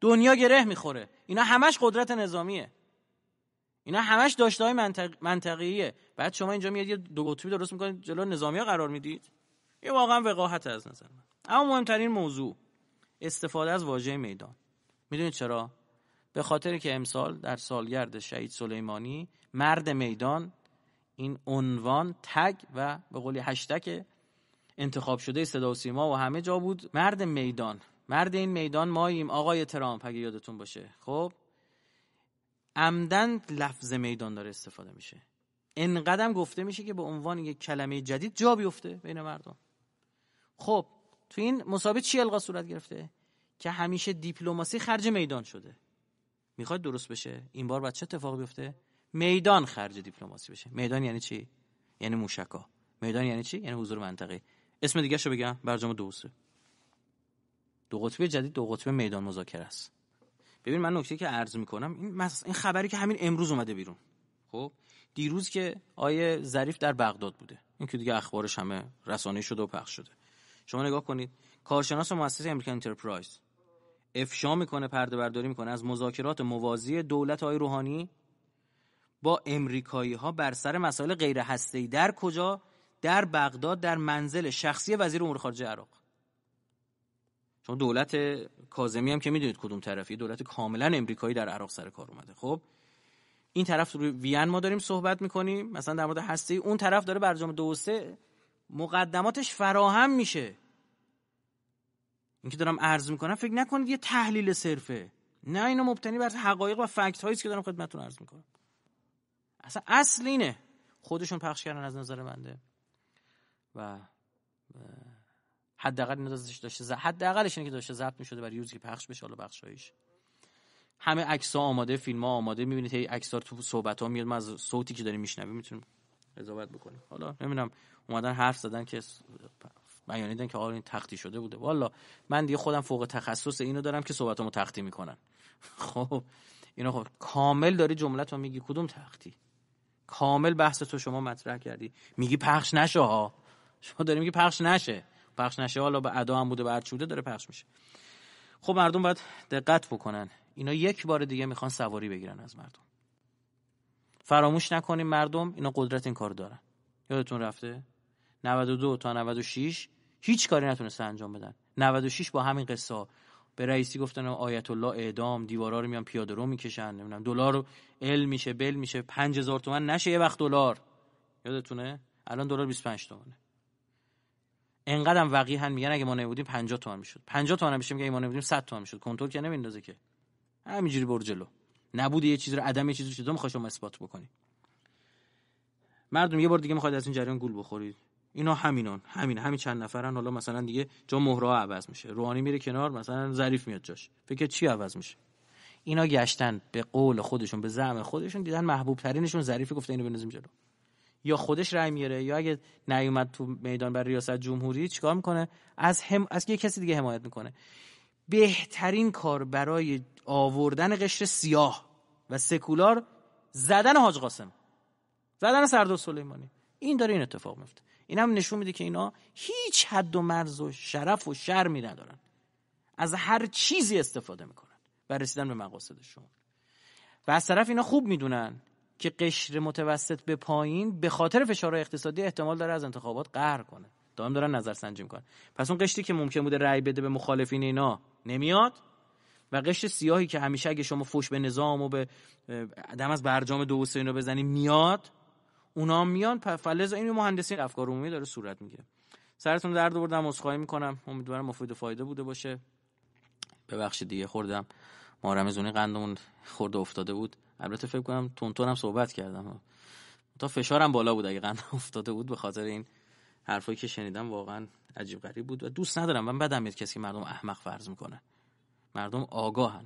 دنیا گره میخوره اینا همش قدرت نظامیه اینا همش داشته های منطق... منطقیه بعد شما اینجا میاد یه دو قطبی درست میکنید جلو نظامی قرار میدید یه واقعا وقاحت از نظر من اما مهمترین موضوع استفاده از واژه میدان میدونید چرا به خاطر که امسال در سالگرد شهید سلیمانی مرد میدان این عنوان تگ و به قولی هشتک انتخاب شده صدا و سیما و همه جا بود مرد میدان مرد این میدان ماییم آقای ترامپ اگه یادتون باشه خب عمدن لفظ میدان داره استفاده میشه انقدم گفته میشه که به عنوان یک کلمه جدید جا بیفته بین مردم خب تو این مسابقه چی القا صورت گرفته که همیشه دیپلماسی خرج میدان شده میخواد درست بشه این بار بچه چه اتفاقی بیفته میدان خرج دیپلماسی بشه میدان یعنی چی یعنی موشکا میدان یعنی چی یعنی حضور منطقه اسم دیگه شو بگم برجام دو دو قطبی جدید دو قطبی میدان مذاکره است ببین من نکته که عرض میکنم این, این خبری که همین امروز اومده بیرون خب دیروز که آیه ظریف در بغداد بوده این که دیگه اخبارش همه رسانه شده و پخش شده شما نگاه کنید کارشناس مؤسسه امریکن انترپرایز افشا میکنه پرده برداری میکنه از مذاکرات موازی دولت های روحانی با امریکایی ها بر سر مسائل غیر هسته‌ای در کجا در بغداد در منزل شخصی وزیر امور خارجه عراق چون دولت کازمی هم که میدونید کدوم طرفی دولت کاملا امریکایی در عراق سر کار اومده خب این طرف روی وین ما داریم صحبت میکنیم مثلا در مورد هسته اون طرف داره برجام دو سه مقدماتش فراهم میشه اینکه دارم عرض میکنم فکر نکنید یه تحلیل صرفه نه اینو مبتنی بر حقایق و فکت هایی که دارم خدمتتون عرض میکنم اصلا اصل اینه خودشون پخش کردن از نظر بنده و حداقل اینا داشته ز... حداقلش اینه که داشته ضبط می‌شده برای یوزی که پخش بشه حالا بخشایش همه عکس‌ها آماده فیلم‌ها آماده می‌بینید هی عکس‌ها تو صحبت‌ها میاد ما از صوتی که داریم می‌شنویم می‌تونیم قضاوت بکنیم حالا نمی‌دونم اومدن حرف زدن که بیانیدن که آره این تختی شده بوده والا من دیگه خودم فوق تخصص اینو دارم که صحبتامو تختی میکنن *laughs* خب اینا خب کامل داری رو میگی کدوم تختی کامل بحث تو شما مطرح کردی میگی پخش نشه ها شما داری میگی پخش نشه پخش نشه حالا به ادا هم بوده به چوده داره پخش میشه خب مردم باید دقت بکنن اینا یک بار دیگه میخوان سواری بگیرن از مردم فراموش نکنیم مردم اینا قدرت این کار دارن یادتون رفته 92 تا 96 هیچ کاری نتونستن انجام بدن 96 با همین قصه به رئیسی گفتن آیت الله اعدام دیوارا رو میان پیاده رو میکشن نمیدونم دلار ال میشه بل میشه 5000 تومن نشه یه وقت دلار یادتونه الان دلار 25 تومنه انقدرم هم میگن اگه ما نبودیم 50 تومن میشد 50 تومن میشیم میگه اگه ما نبودیم 100 تومن میشد کنترل که نمیندازه که همینجوری بر جلو نبود یه چیزی رو عدم یه چیزی رو چطور میخوای اثبات بکنی مردم یه بار دیگه میخواد از این جریان گول بخورید اینا همینان همین همین چند نفرن حالا مثلا دیگه جا مهرا عوض میشه روانی میره کنار مثلا ظریف میاد جاش فکر چی عوض میشه اینا گشتن به قول خودشون به زعم خودشون دیدن محبوب ترینشون ظریف گفته اینو بنزیم جلو یا خودش رای میاره یا اگه نیومد تو میدان بر ریاست جمهوری چیکار میکنه از هم از یه کسی دیگه حمایت میکنه بهترین کار برای آوردن قشر سیاه و سکولار زدن حاج قاسم زدن سردار سلیمانی این داره این اتفاق میفته این هم نشون میده که اینا هیچ حد و مرز و شرف و شرمی ندارن از هر چیزی استفاده میکنن و رسیدن به مقاصدشون و از طرف اینا خوب میدونن که قشر متوسط به پایین به خاطر فشار اقتصادی احتمال داره از انتخابات قهر کنه دائم دارن نظر سنجی میکنن پس اون قشری که ممکن بوده رأی بده به مخالفین اینا نمیاد و قشر سیاهی که همیشه اگه شما فوش به نظام و به عدم از برجام دو سه رو بزنی میاد اونا میان فلز این مهندسین افکار عمومی داره صورت میگیره سرتون درد بردم عذرخواهی میکنم امیدوارم مفید و فایده بوده باشه ببخشید دیگه خوردم ما رمزونی قندمون خورده افتاده بود البته فکر کنم تون هم صحبت کردم تا فشارم بالا بود اگه *laughs* افتاده بود به خاطر این حرفایی که شنیدم واقعا عجیب غریب بود و دوست ندارم من بدم میاد کسی مردم احمق فرض میکنه مردم آگاهن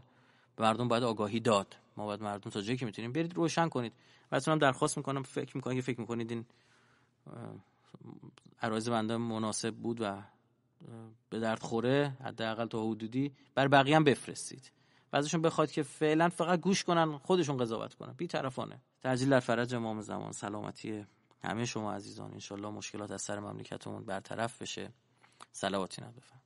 به مردم باید آگاهی داد ما باید مردم تا جایی که میتونیم برید روشن کنید واسه هم درخواست میکنم فکر میکنم که فکر میکنید این عرایز بنده مناسب بود و به درد خوره حداقل تا حدودی بر بقیه هم بفرستید و ازشون بخواد که فعلا فقط گوش کنن خودشون قضاوت کنن طرفانه تعجیل در فرج امام زمان سلامتی همه شما عزیزان انشالله مشکلات از سر مملکتمون برطرف بشه سلواتی نبفهم